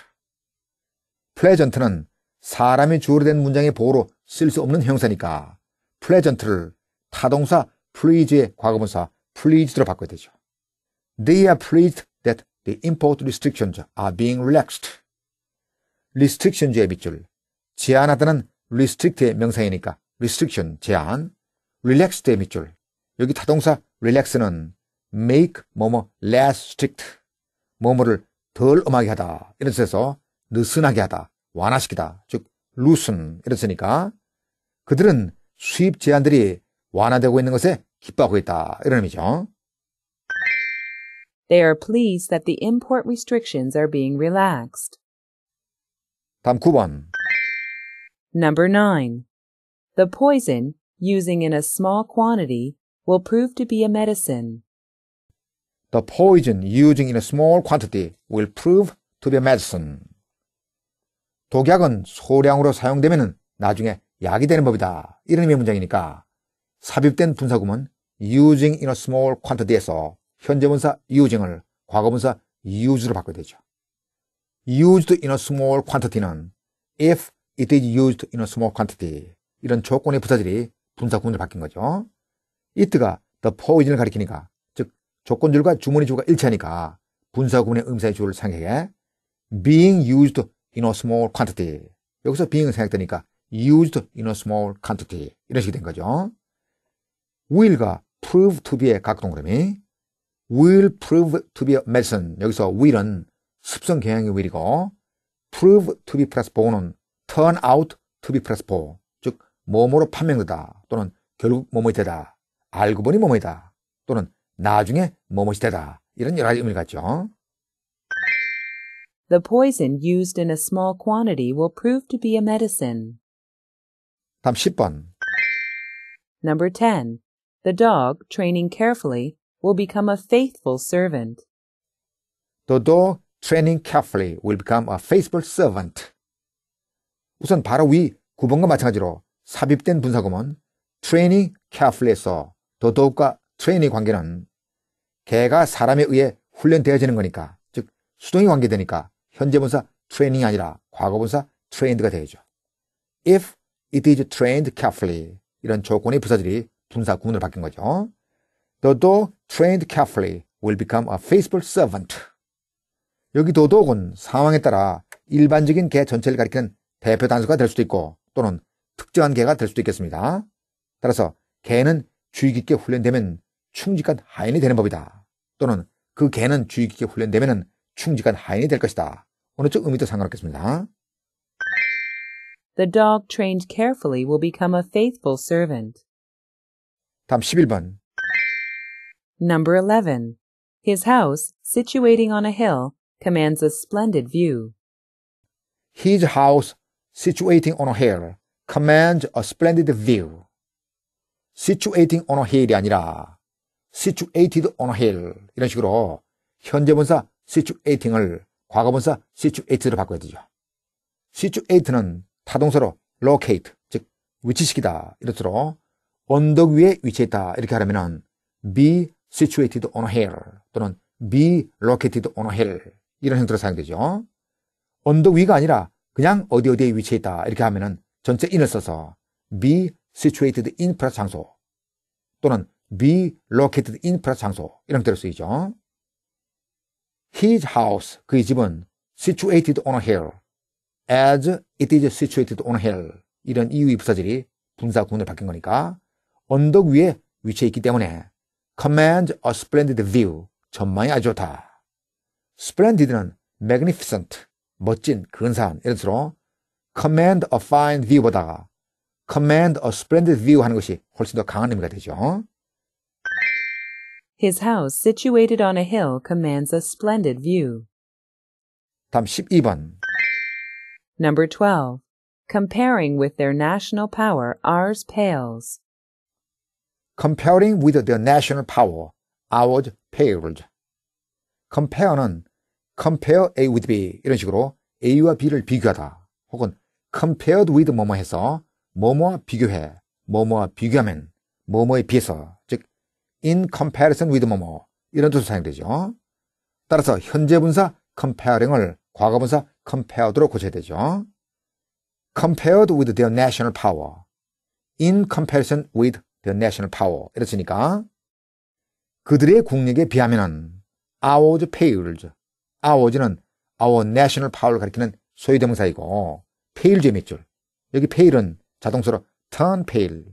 pleasant는 사람이 주어된 문장의 보호로 쓸 수 없는 형사니까 pleasant를 타동사 please의 과거분사 p l e a s e 로 바꿔야 되죠. They are pleased that the import restrictions are being relaxed. restrictions의 밑줄. 제한하다는 restrict의 명사이니까 restriction, 제한. relaxed의 밑줄. 여기 타동사 relax는 make 뭐뭐 less strict. 뭐뭐를 덜 엄하게 하다. 이런 뜻에서 느슨하게 하다. 완화시키다. 즉, loosen. 이랬으니까 그들은 수입 제한들이 완화되고 있는 것에 기뻐하고 있다. 이런 의미죠. They are pleased that the import restrictions are being relaxed. 다음 9번. Number 9. The poison, using in a small quantity, will prove to be a medicine. The poison, using in a small quantity, will prove to be a medicine. 독약은 소량으로 사용되면 나중에 약이 되는 법이다. 이런 의미의 문장이니까 삽입된 분사구문 using in a small quantity에서 현재분사 using을 과거분사 use로 바꿔게 되죠. used in a small quantity는 if it is used in a small quantity 이런 조건의 부사들이 분사구문으로 바뀐 거죠. it가 the poison을 가리키니까 즉 조건줄과 주문의줄가 일치하니까 분사구문의 음사의 줄를 생각해 being used in a small quantity 여기서 being을 생각되니까 used in a small quantity 이런 식이 된 거죠. will과 prove to be의 각동그램이 will prove to be medicine. 여기서 will은 습성 경향의 will이고 prove to be 플러스 보는 turn out to be 플러스 보. 즉, 뭐뭐로 판명되다 또는 결국 뭐뭐이 되다. 알고 보니 뭐뭐이다. 또는 나중에 뭐뭐이 되다. 이런 여러 가지 의미를 갖죠. The poison used in a small quantity will prove to be a medicine. 다음 10번. Number 10. The dog, training carefully, will become a faithful servant. The dog, training carefully, will become a faithful servant. 우선 바로 위 9번과 마찬가지로 삽입된 분사구문 training carefully에서 the dog과 t r a i n i n g 관계는 개가 사람에 의해 훈련되어지는 거니까 즉 수동이 관계되니까 현재 분사 training이 아니라 과거 분사 trained가 되죠. If it is trained carefully 이런 조건의 부사들이 분사 구문으로 바뀐 거죠. The dog trained carefully will become a faithful servant. 여기 도독은 상황에 따라 일반적인 개 전체를 가리키는 대표 단수가 될 수도 있고 또는 특정한 개가 될 수도 있겠습니다. 따라서 개는 주의 깊게 훈련되면 충직한 하인이 되는 법이다. 또는 그 개는 주의 깊게 훈련되면 충직한 하인이 될 것이다. 어느 쪽 의미도 상관없겠습니다. The dog trained carefully will become a faithful servant. 다음 11번. Number 11. His house, situating on a hill, commands a splendid view. His house, situating on a hill, commands a splendid view. situating on a hill이 아니라 situated on a hill 이런 식으로 현재분사 situating을 과거분사 situated로 바꿔야 되죠. situate는 타동사로 locate 즉 위치시키다 이렇도록 언덕 위에 위치했다. 이렇게 하려면은 be situated on a hill 또는 be located on a hill 이런 형태로 사용되죠. 언덕 위가 아니라 그냥 어디 어디에 위치해 있다 이렇게 하면은 전체 인을 써서 be situated in 플러스 장소 또는 be located in 플러스 장소 이런 형태로 쓰이죠. His house 그의 집은 situated on a hill as it is situated on a hill 이런 이유의 부사절이 분사 구문을 바뀐 거니까 언덕 위에 위치해 있기 때문에 c o m m a n d a splendid view. 전망이 아주 좋다. splendid는 magnificent, 멋진, 근사한 이런 뜻으로 command a fine view보다가 command a splendid view 하는 것이 훨씬 더 강한 의미가 되죠. His house situated on a hill commands a splendid view. 다음 12번. Number 12. Comparing with their national power, ours pales. comparing with the national power, ours paled. compare는 compare A with B 이런 식으로 A와 B를 비교하다 혹은 compared with 뭐뭐 해서 뭐뭐와 비교해 뭐뭐와 비교하면 뭐뭐에 비해서 즉 in comparison with 뭐뭐 이런 뜻으로 사용되죠. 따라서 현재 분사 comparing을 과거 분사 compared로 고쳐야 되죠. compared with their national power in comparison with the national power 이랬으니까 그들의 국력에 비하면은 ours pales ours는 our national power를 가리키는 소유대명사이고 pale 점의 줄 여기 pale은 자동수로 turn pale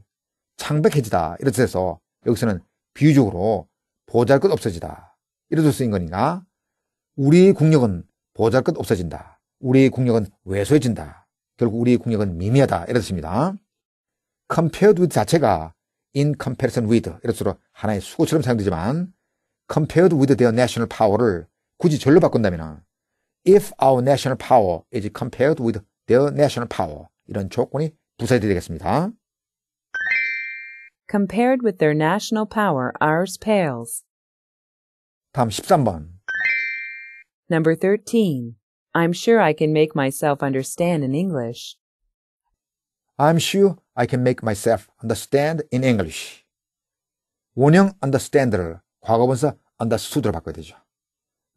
창백해지다 이런 뜻에서 여기서는 비유적으로 보잘것 없어지다 이런 뜻 쓰인 거니까 우리의 국력은 보잘것 없어진다 우리의 국력은 왜소해진다 결국 우리의 국력은 미미하다 이런 뜻입니다 compared with 자체가 in comparison with 이럴수록 하나의 수고처럼 사용되지만 compared with their national power를 굳이 절로 바꾼다면 if our national power is compared with their national power 이런 조건이 부사해야 되겠습니다. compared with their national power ours pales. 다음 13번. Number 13. I'm sure I can make myself understand in English. I'm sure I can make myself understand in English. 원형 understand를 과거분사 understood로 바꿔야 되죠.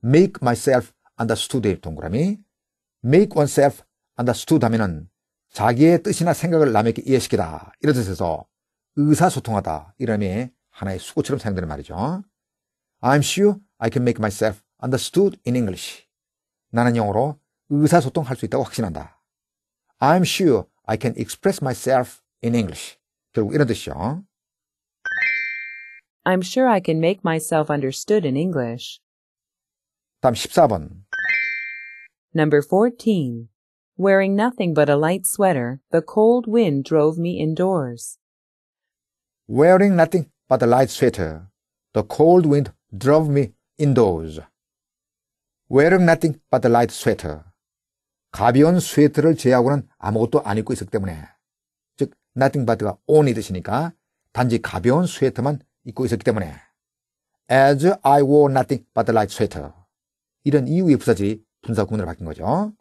make myself understood의 동그라미 make oneself understood 하면은 자기의 뜻이나 생각을 남에게 이해시키다 이런 뜻에서 의사소통하다 이름의 하나의 수고처럼 사용되는 말이죠. I'm sure I can make myself understood in English. 나는 영어로 의사소통할 수 있다고 확신한다. I'm sure I can express myself in English. 결국 뜻이죠. I'm sure I can make myself understood in English. 다음 14번. Number 14. Wearing nothing but a light sweater, the cold wind drove me indoors. Wearing nothing but a light sweater, the cold wind drove me indoors. Wearing nothing but a light sweater, 가벼운 스웨터를 제외하고는 아무것도 안 입고 있었기 때문에 즉 nothing but가 on이 뜻이니까 단지 가벼운 스웨터만 입고 있었기 때문에 as I wore nothing but light sweater 이런 이유의 부사지 분사 구문으로 바뀐 거죠.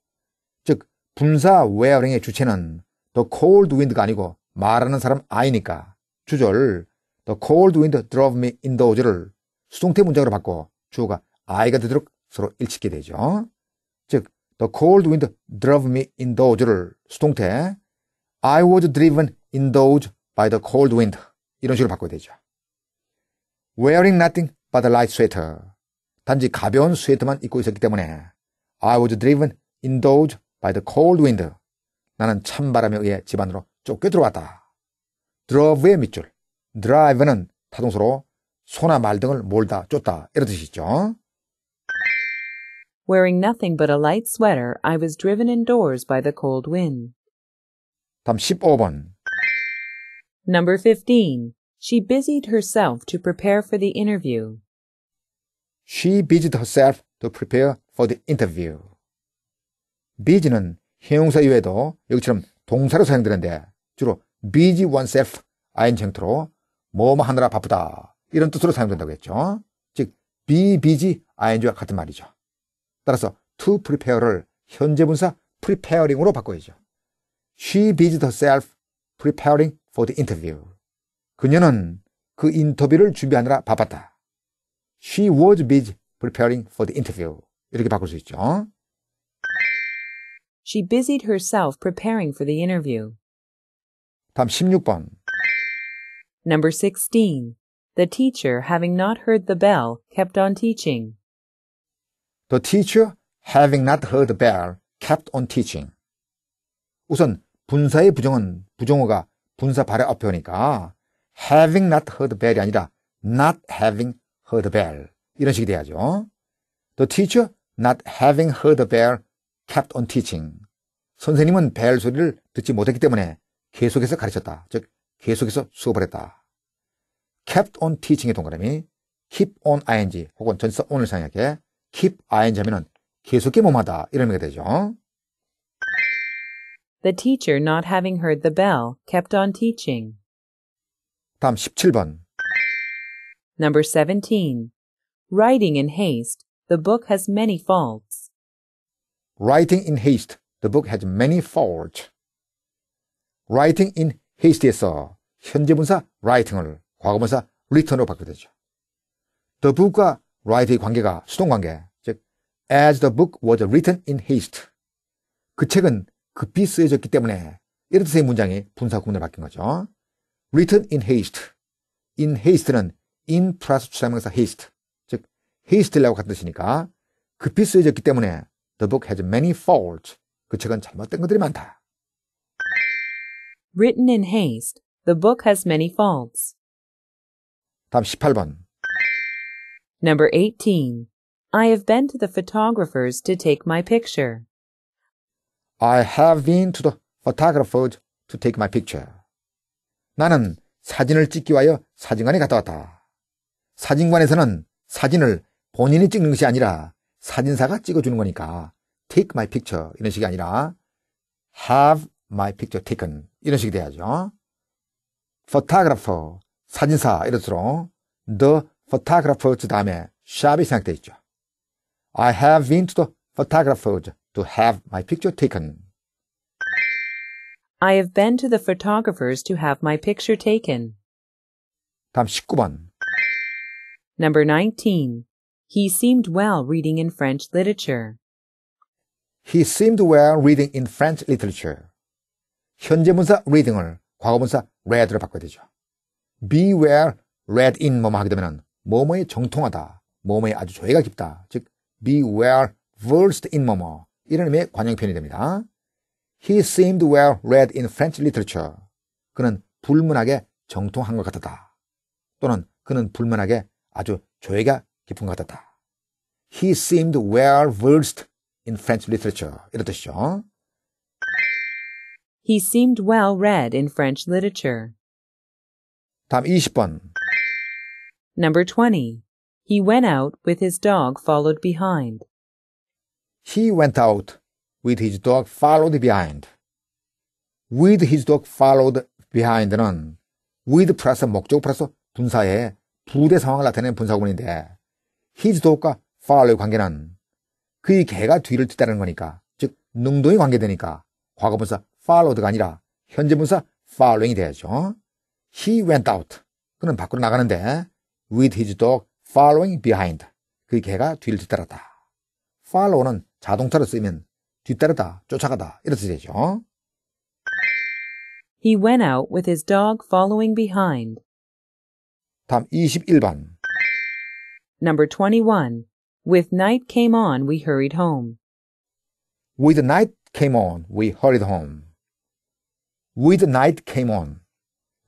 즉 분사 wearing의 주체는 the cold wind가 아니고 말하는 사람 I니까 주절 the cold wind drove me in the woods를 수동태 문장으로 바꿔 주어가 I가 되도록 서로 일치게 되죠. 즉 The cold wind drove me indoors. 수동태. I was driven indoors by the cold wind. 이런 식으로 바꿔야 되죠. Wearing nothing but a light sweater. 단지 가벼운 스웨터만 입고 있었기 때문에 I was driven indoors by the cold wind. 나는 찬바람에 의해 집안으로 쫓겨 들어왔다. drive의 밑줄. drive는 타동수로 소나 말 등을 몰다, 쫓다 이런 뜻이죠. Wearing nothing but a light sweater, I was driven indoors by the cold wind. 답 15번. Number 15. She busied herself to prepare for the interview. She busied herself to prepare for the interview. busy는 형용사 이외에도 여기처럼 동사로 사용되는데 주로 busy oneself ing 형태로 뭐 뭐 하느라 바쁘다 이런 뜻으로 사용된다고 했죠. 즉 be busy ing와 같은 말이죠. 따라서 to prepare를 현재 분사 preparing으로 바꿔야죠. She busied herself preparing for the interview. 그녀는 그 인터뷰를 준비하느라 바빴다. She was busy preparing for the interview. 이렇게 바꿀 수 있죠. She busied herself preparing for the interview. 다음 16번. Number 16. The teacher, having not heard the bell, kept on teaching. The teacher, having not heard the bell, kept on teaching. 우선 분사의 부정은 부정어가 분사 발의 앞에 오니까 having not heard the bell이 아니라 not having heard the bell 이런 식이 돼야죠. The teacher, not having heard the bell, kept on teaching. 선생님은 벨 소리를 듣지 못했기 때문에 계속해서 가르쳤다. 즉 계속해서 수업을 했다. kept on teaching의 동그라미 keep on ing 혹은 전사 오늘 상약에 keep ing 하면은 계속해 몸하다 이런 의미가 되죠. The teacher not having heard the bell kept on teaching. 다음 17번. Number 17. Writing in haste. The book has many faults. Writing in haste. The book has many faults. Writing in haste에서 현재 분사 writing을 과거 분사 return으로 바꾸게 되죠. The book과 write의 관계가 수동 관계. 즉, as the book was written in haste. 그 책은 급히 쓰여졌기 때문에 이런 뜻의 문장이 분사 구문을 바뀐 거죠. written in haste. in haste는 in 플러스 추사명사 haste. 즉, haste라고 같은 뜻이니까 급히 쓰여졌기 때문에 the book has many faults. 그 책은 잘못된 것들이 많다. written in haste. The book has many faults. 다음 18번. Number 18. I have been to the photographers to take my picture. I have been to the photographers to take my picture. 나는 사진을 찍기 위하여 사진관에 갔다 왔다. 사진관에서는 사진을 본인이 찍는 것이 아니라 사진사가 찍어주는 거니까 take my picture 이런 식이 아니라 have my picture taken 이런 식이 돼야죠. photographer 사진사 이럴수록 the photographer's 다음에 샵이 생각돼 있죠. I have been to the photographer's to have my picture taken. I have been to the photographer's to have my picture taken. 다음 19번. Number 19. He seemed well reading in French literature. He seemed well reading in French literature. 현재 문사 reading을 과거 문사 read로 바꿔야 되죠. be well read in 뭐뭐 하게 되면 뭐뭐에 정통하다, 뭐뭐에 아주 조예가 깊다, 즉 be well versed in 뭐뭐 이런 의미의 관용편이 됩니다. He seemed well read in French literature. 그는 불문하게 정통한 것 같았다. 또는 그는 불문하게 아주 조예가 깊은 것 같았다. He seemed well versed in French literature. 이런 뜻이죠. He seemed well read in French literature. 다음 20번. Number 20. He went out with his dog followed behind. He went out with his dog followed behind. with his dog followed behind는 with plus 목적 plus 분사의 부대 상황을 나타내는 분사구문인데 his dog과 follow의 관계는 그의 개가 뒤를 뒤따르는 거니까 즉 능동이 관계되니까 과거분사 followed가 아니라 현재분사 following이 돼야죠. He went out. 그는 밖으로 나가는데 with his dog following behind. 그 개가 뒤를 뒤따랐다. follow는 자동차로 쓰면 이 뒤따르다, 쫓아가다 이렇게 되죠. He went out with his dog following behind. 다음 21번. Number 21. With night came on, we hurried home. With night came on, we hurried home. With night came on.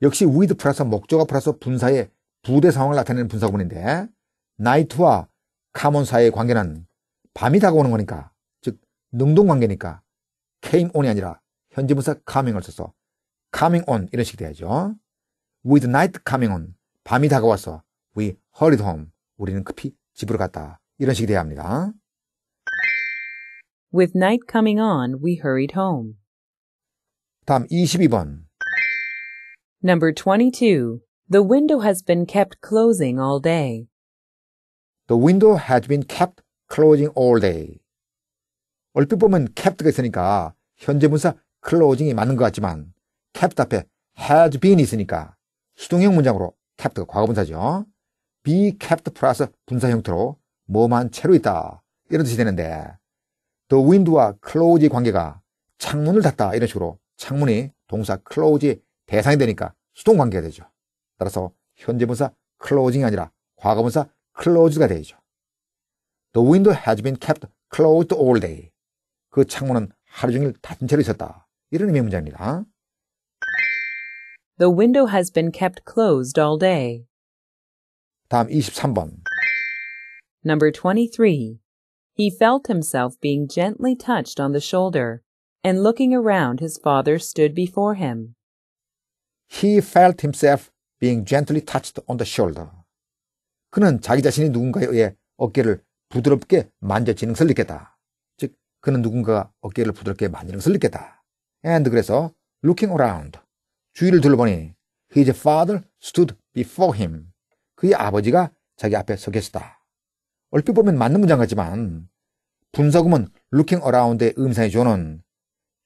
역시 with 플러스 목적어 플러스 분사의 부대 상황을 나타내는 분사구문인데 나이트와 카몬 사이의 관계는 밤이 다가오는 거니까 즉 능동 관계니까 came on이 아니라 현지 분사 coming을 써서 coming on 이런 식이 돼야죠. With night coming on 밤이 다가와서 we hurried home 우리는 급히 집으로 갔다 이런 식이 돼야 합니다. With night coming on, we hurried home. 다음 22번. Number 22. The window has been kept closing all day. The window has been kept closing all day. 얼핏 보면 kept가 있으니까 현재 문사 closing이 맞는 것 같지만 kept 앞에 has been 있으니까 수동형 문장으로 kept가 과거분사죠. be kept plus 분사 형태로 뭐만 채로 있다 이런 뜻이 되는데 the window와 close의 관계가 창문을 닫다 이런 식으로 창문이 동사 close의 대상이 되니까 수동 관계가 되죠. 따라서 현재분사 closing이 아니라 과거분사 closed가 되죠. The window has been kept closed all day. 그 창문은 하루 종일 닫힌 채로 있었다. 이런 의미의 문장입니다. The window has been kept closed all day. 다음 23번. Number 23. He felt himself being gently touched on the shoulder, and looking around, his father stood before him. He felt himself being gently touched on the shoulder. 그는 자기 자신이 누군가에 의해 어깨를 부드럽게 만져지는 것을 느꼈다. 즉, 그는 누군가가 어깨를 부드럽게 만지는 것을 느꼈다. And 그래서 looking around, 주위를 둘러보니 his father stood before him. 그의 아버지가 자기 앞에 서 계시다. 얼핏 보면 맞는 문장 같지만 분석음은 looking around의 음상의 조는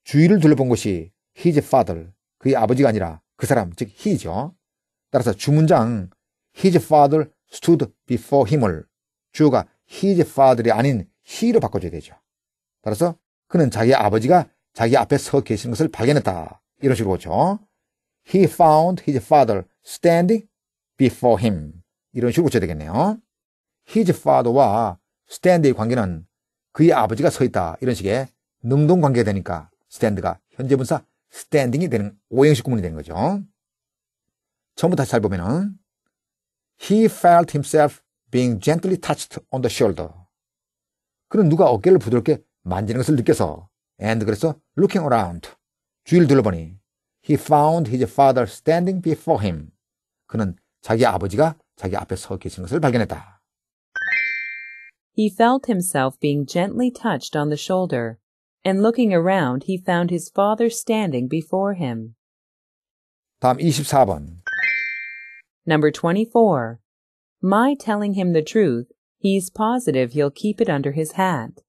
주위를 둘러본 것이 his father, 그의 아버지가 아니라 그 사람, 즉 he죠. 따라서 주문장 his father stood before him을 주어가 his father이 아닌 he로 바꿔줘야 되죠. 따라서 그는 자기 아버지가 자기 앞에 서 계신 것을 발견했다. 이런 식으로 오죠 He found his father standing before him. 이런 식으로 고쳐야 되겠네요. His father와 stand의 관계는 그의 아버지가 서 있다. 이런 식의 능동 관계가 되니까 stand가 현재 분사 standing이 되는 오형식 구문이 되는 거죠. 전부 다시 잘 보면은 He felt himself being gently touched on the shoulder. 그는 누가 어깨를 부드럽게 만지는 것을 느껴서 and 그래서 looking around 주위를 둘러보니 he found his father standing before him. 그는 자기 아버지가 자기 앞에 서 계신 것을 발견했다. He felt himself being gently touched on the shoulder, and looking around he found his father standing before him. 다음 24번 Number 24. My telling him the truth, he's positive he'll keep it under his hat.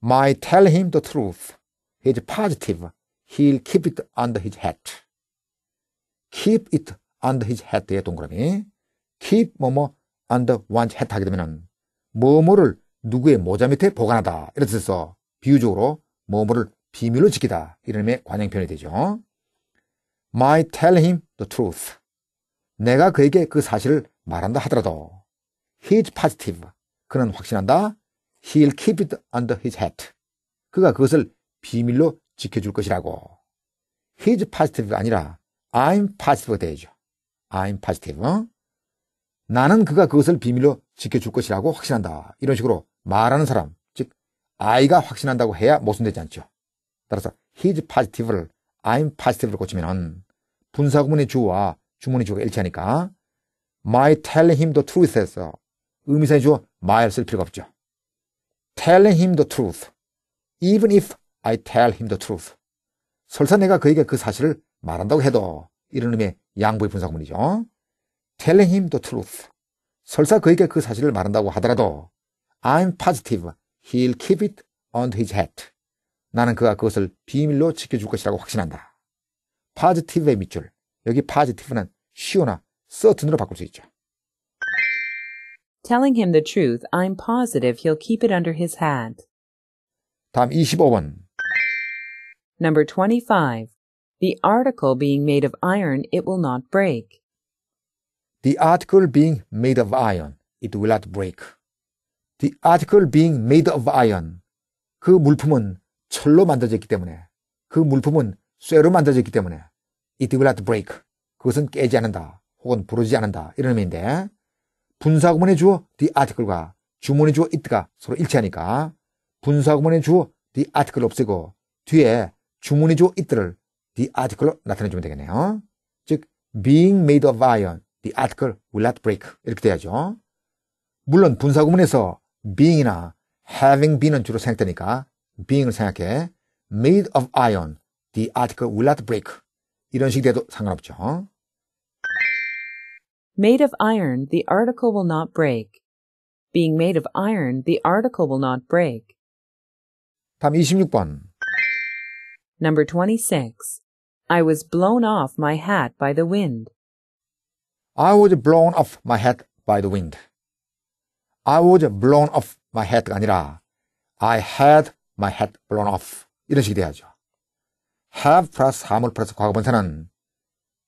My telling him the truth, he's positive he'll keep it under his hat. keep it under his hat의 동그라미 keep 뭐뭐 under one's hat 하게 되면은 뭐뭐를 누구의 모자 밑에 보관하다 이런 뜻에서 비유적으로 뭐뭐를 비밀로 지키다 이런 의미의 관용표현이 되죠. My tell him the truth. 내가 그에게 그 사실을 말한다 하더라도 he's positive. 그는 확신한다. he'll keep it under his hat. 그가 그것을 비밀로 지켜줄 것이라고. he's positive가 아니라 I'm positive 되죠. I'm positive. 나는 그가 그것을 비밀로 지켜줄 것이라고 확신한다. 이런 식으로 말하는 사람, 즉 아이가 확신한다고 해야 모순되지 않죠. 따라서 he's positive를 I'm positive를 고치면 분사구문의 주어와 주문이 주고 일치하니까 my telling him the truth 에서 의미사의 주어 my를 쓸 필요가 없죠. telling him the truth. even if I tell him the truth. 설사 내가 그에게 그 사실을 말한다고 해도 이런 의미의 양보의 분석구문이죠 telling him the truth. 설사 그에게 그 사실을 말한다고 하더라도 I'm positive he'll keep it on his head. 나는 그가 그것을 비밀로 지켜줄 것이라고 확신한다. positive의 밑줄. 여기 positive는 sure나 certain으로 바꿀 수 있죠. Telling him the truth, I'm positive he'll keep it under his hat. 다음 25번. Number 25. The article being made of iron, it will not break. The article being made of iron, it will not break. The article being made of iron. 그 물품은 철로 만들어졌기 때문에, 그 물품은 쇠로 만들어졌기 때문에, it will not break. 그것은 깨지 않는다. 혹은 부러지지 않는다. 이런 의미인데 분사구문의 주어 the article과 주문의 주어 it가 서로 일치하니까 분사구문의 주어 the article 없애고 뒤에 주문의 주어 it를 the article로 나타내주면 되겠네요. 즉 being made of iron, the article will not break 이렇게 돼야죠. 물론 분사구문에서 being이나 having been은 주로 생각되니까 being을 생각해 made of iron, the article will not break 이런 식이 돼도 상관없죠. Made of iron, the article will not break. Being made of iron, the article will not break. 다음 26번. Number 26. I was blown off my hat by the wind. I was blown off my hat by the wind. I was blown off my hat. 아니라 I had my head blown off. 이런 식이 돼야죠. have 플러스 함을 플러스 과거 분사는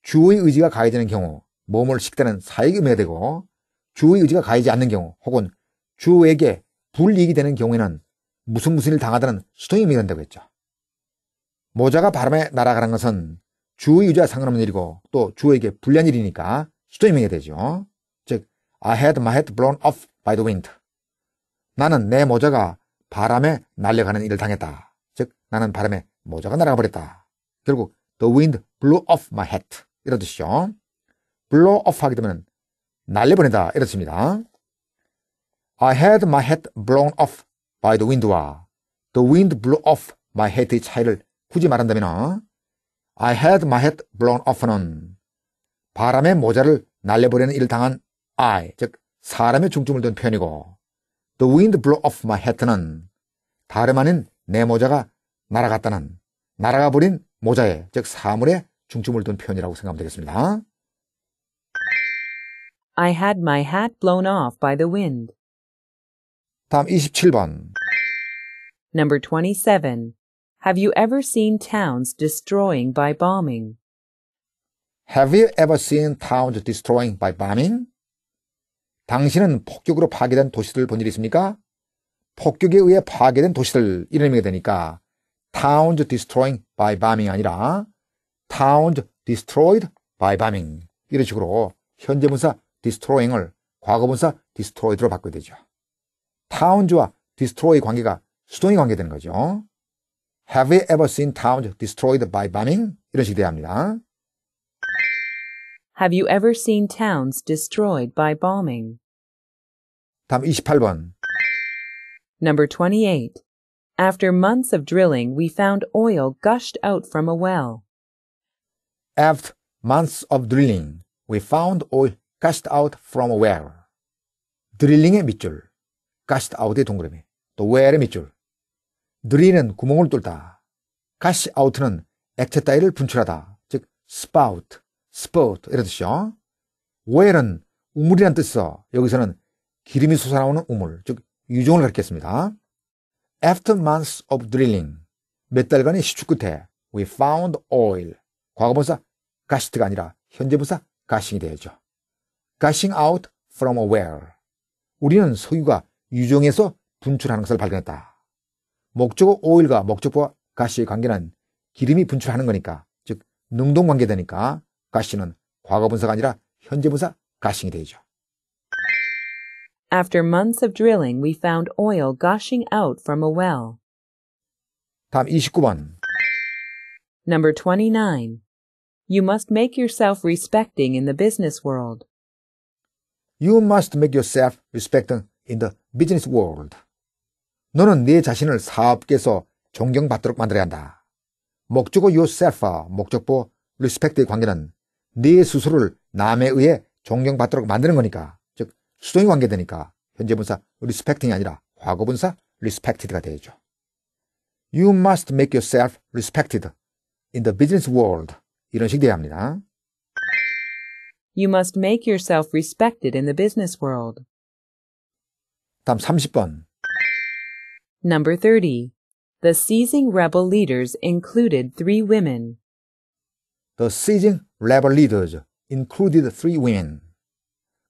주의 의지가 가해지는 경우 몸을 식다는 사이 의미가 되고 주의 의지가 가해지 않는 경우 혹은 주에게 불이익이 되는 경우에는 무슨 무슨 일 당하다는 수동이 의미가 된다고 했죠. 모자가 바람에 날아가는 것은 주의 의지와 상관없는 일이고 또 주에게 불리한 일이니까 수동이 의미가 되죠. 즉 I had my head blown off by the wind. 나는 내 모자가 바람에 날려가는 일을 당했다. 즉 나는 바람에 모자가 날아 버렸다. 결국 the wind blew off my hat 이런 뜻이죠. blow off 하게 되면 날려보내다 이런 뜻입니다. I had my hat blown off by the wind와 the wind blew off my hat의 차이를 굳이 말한다면 I had my hat blown off는 바람의 모자를 날려버리는 일을 당한 I, 즉 사람의 중점을 둔 표현이고 The wind blew off my hat는 다름 아닌 내 모자가 날아갔다는 날아가 버린 모자에 즉 사물에 중점을 둔 표현이라고 생각하면 되겠습니다. I had my hat blown off by the wind. 다음 27번. Number 27. Have you ever seen towns destroying by bombing? Have you ever seen towns destroying by bombing? 당신은 폭격으로 파괴된 도시들본일 있습니까? 폭격에 의해 파괴된 도시들 이름이 되니까 towned destroying by bombing이 아니라 towned destroyed by bombing 이런 식으로 현재 분사 destroying을 과거 분사 destroyed로 바꿔야 되죠. towned와 destroy 관계가 수동이 관계되는 거죠. Have you ever seen towns destroyed by bombing? 이런 식이 돼야 합니다. Have you ever seen towns destroyed by bombing? 다음 28번. Number 28. After months of drilling, we found oil gushed out from a well. After months of drilling, we found oil gushed out from a well. 드릴링의 밑줄, gushed out의 동그라미, 또 well의 밑줄. 드릴은 구멍을 뚫다. gush out는 액체 따위를 분출하다. 즉, spout, spout 이런 뜻이죠 well은 우물이란 뜻이어 여기서는 기름이 솟아나오는 우물, 즉 유종을 가리켰습니다. After months of drilling, 몇 달간의 시축 끝에 we found oil. 과거분사 가시트가 아니라 현재분사 가싱이 되죠. 가싱 out from a well. 우리는 석유가 유종에서 분출하는 것을 발견했다. 목적어 오일과 목적어 가시의 관계는 기름이 분출하는 거니까, 즉 능동 관계되니까 가시는 과거분사가 아니라 현재분사 가싱이 되죠. After months of drilling, we found oil gushing out from a well. 다음 29번. Number 29. You must make yourself respecting in the business world. You must make yourself respecting in the business world. 너는 네 자신을 사업계에서 존경받도록 만들어야 한다. 목적어 yourself와 목적보 respect의 관계는 네 스스로를 남에 의해 존경받도록 만드는 거니까 수동이 관계되니까 현재 분사 respecting이 아니라 과거 분사 respected가 되죠. You must make yourself respected in the business world. 이런 식 합니다. You must make yourself respected in the business world. 다음 30번. Number 30. The seizing rebel leaders included three women. The seizing rebel leaders included three women.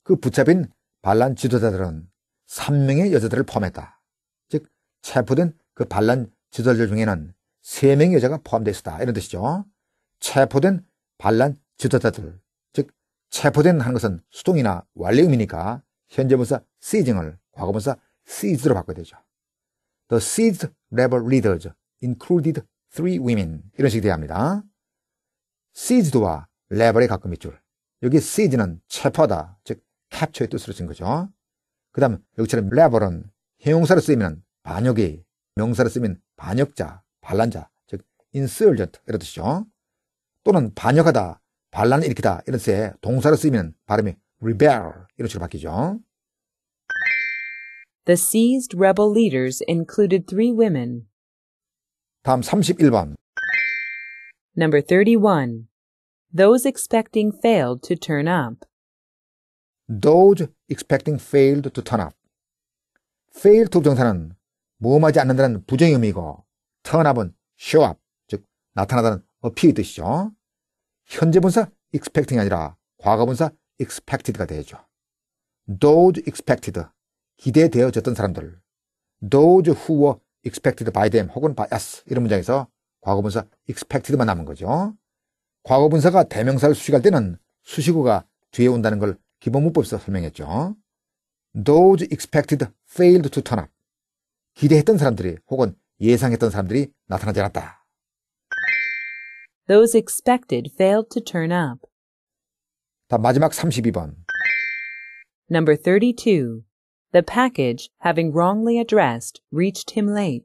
그 붙잡힌 반란 지도자들은 3명의 여자들을 포함했다. 즉 체포된 그 반란 지도자들 중에는 3명의 여자가 포함되어 있었다. 이런 뜻이죠. 체포된 반란 지도자들 즉 체포된 하는 것은 수동이나 완료 의미니까 현재 문사 seizing을 과거 문사 seize로 바꿔야 되죠. The seized rebel leaders included three women 이런 식이 돼야 합니다. seized와 rebel의 가끔 밑줄 여기 seize는 체포다 하즉 캡처의 뜻으로 쓴 거죠. 그 다음 여기처럼 레버런 형용사로 쓰이면 반역이 명사로 쓰면 반역자, 반란자, 즉 insurgent 이런 뜻이죠. 또는 반역하다, 반란을 일으키다 이런 뜻의 동사로 쓰이면 발음이 rebel 이런 식으로 바뀌죠. The seized rebel leaders included three women. 다음 31번. Number 31. Those expecting failed to turn up. those expecting failed to turn up. fail to 부정사는 모험하지 않는다는 부정의 의미이고 turn up은 show up, 즉 나타나다는 어필의 뜻이죠. 현재 분사 expecting이 아니라 과거 분사 expected가 되죠. those expected, 기대되어졌던 사람들. those who were expected by them 혹은 by us 이런 문장에서 과거 분사 expected만 남은 거죠. 과거 분사가 대명사를 수식할 때는 수식어가 뒤에 온다는 걸 기본 문법에서 설명했죠. Those expected failed to turn up. 기대했던 사람들이 혹은 예상했던 사람들이 나타나지 않았다. Those expected failed to turn up. 다 마지막 32번. Number 32. The package having wrongly addressed reached him late.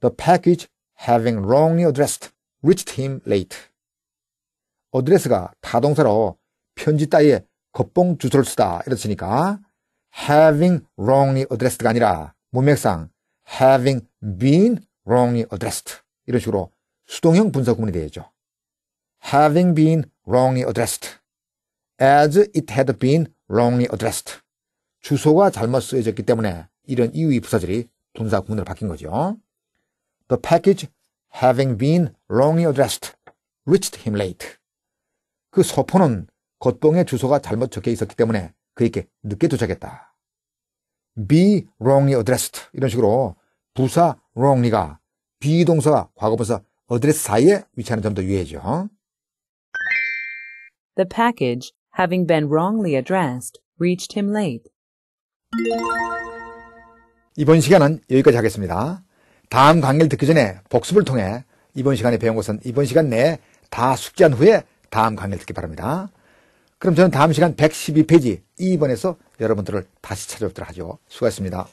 The package having wrongly addressed reached him late. 어드레스가 다동사로 편지 따위에 겉봉 주소를 다 이랬으니까 having wrongly addressed가 아니라 문맥상 having been wrongly addressed 이런 식으로 수동형 분석구문이 되죠. 겠 having been wrongly addressed as it had been wrongly addressed 주소가 잘못 쓰여졌기 때문에 이런 이유의 부사들이 분사구문으로 바뀐 거죠. The package having been wrongly addressed reached him late. 그 소포는 겉봉의 주소가 잘못 적혀 있었기 때문에 그에게 늦게 도착했다. be wrongly addressed 이런 식으로 부사 wrongly가 비동사와 과거분사 address 사이에 위치하는 점도 유의해죠. The package, having been wrongly addressed, reached him late. 이번 시간은 여기까지 하겠습니다. 다음 강의를 듣기 전에 복습을 통해 이번 시간에 배운 것은 이번 시간 내에 다 숙지한 후에 다음 강의를 듣기 바랍니다. 그럼 저는 다음 시간 112페이지 2번에서 여러분들을 다시 찾아뵙도록 하죠. 수고하셨습니다.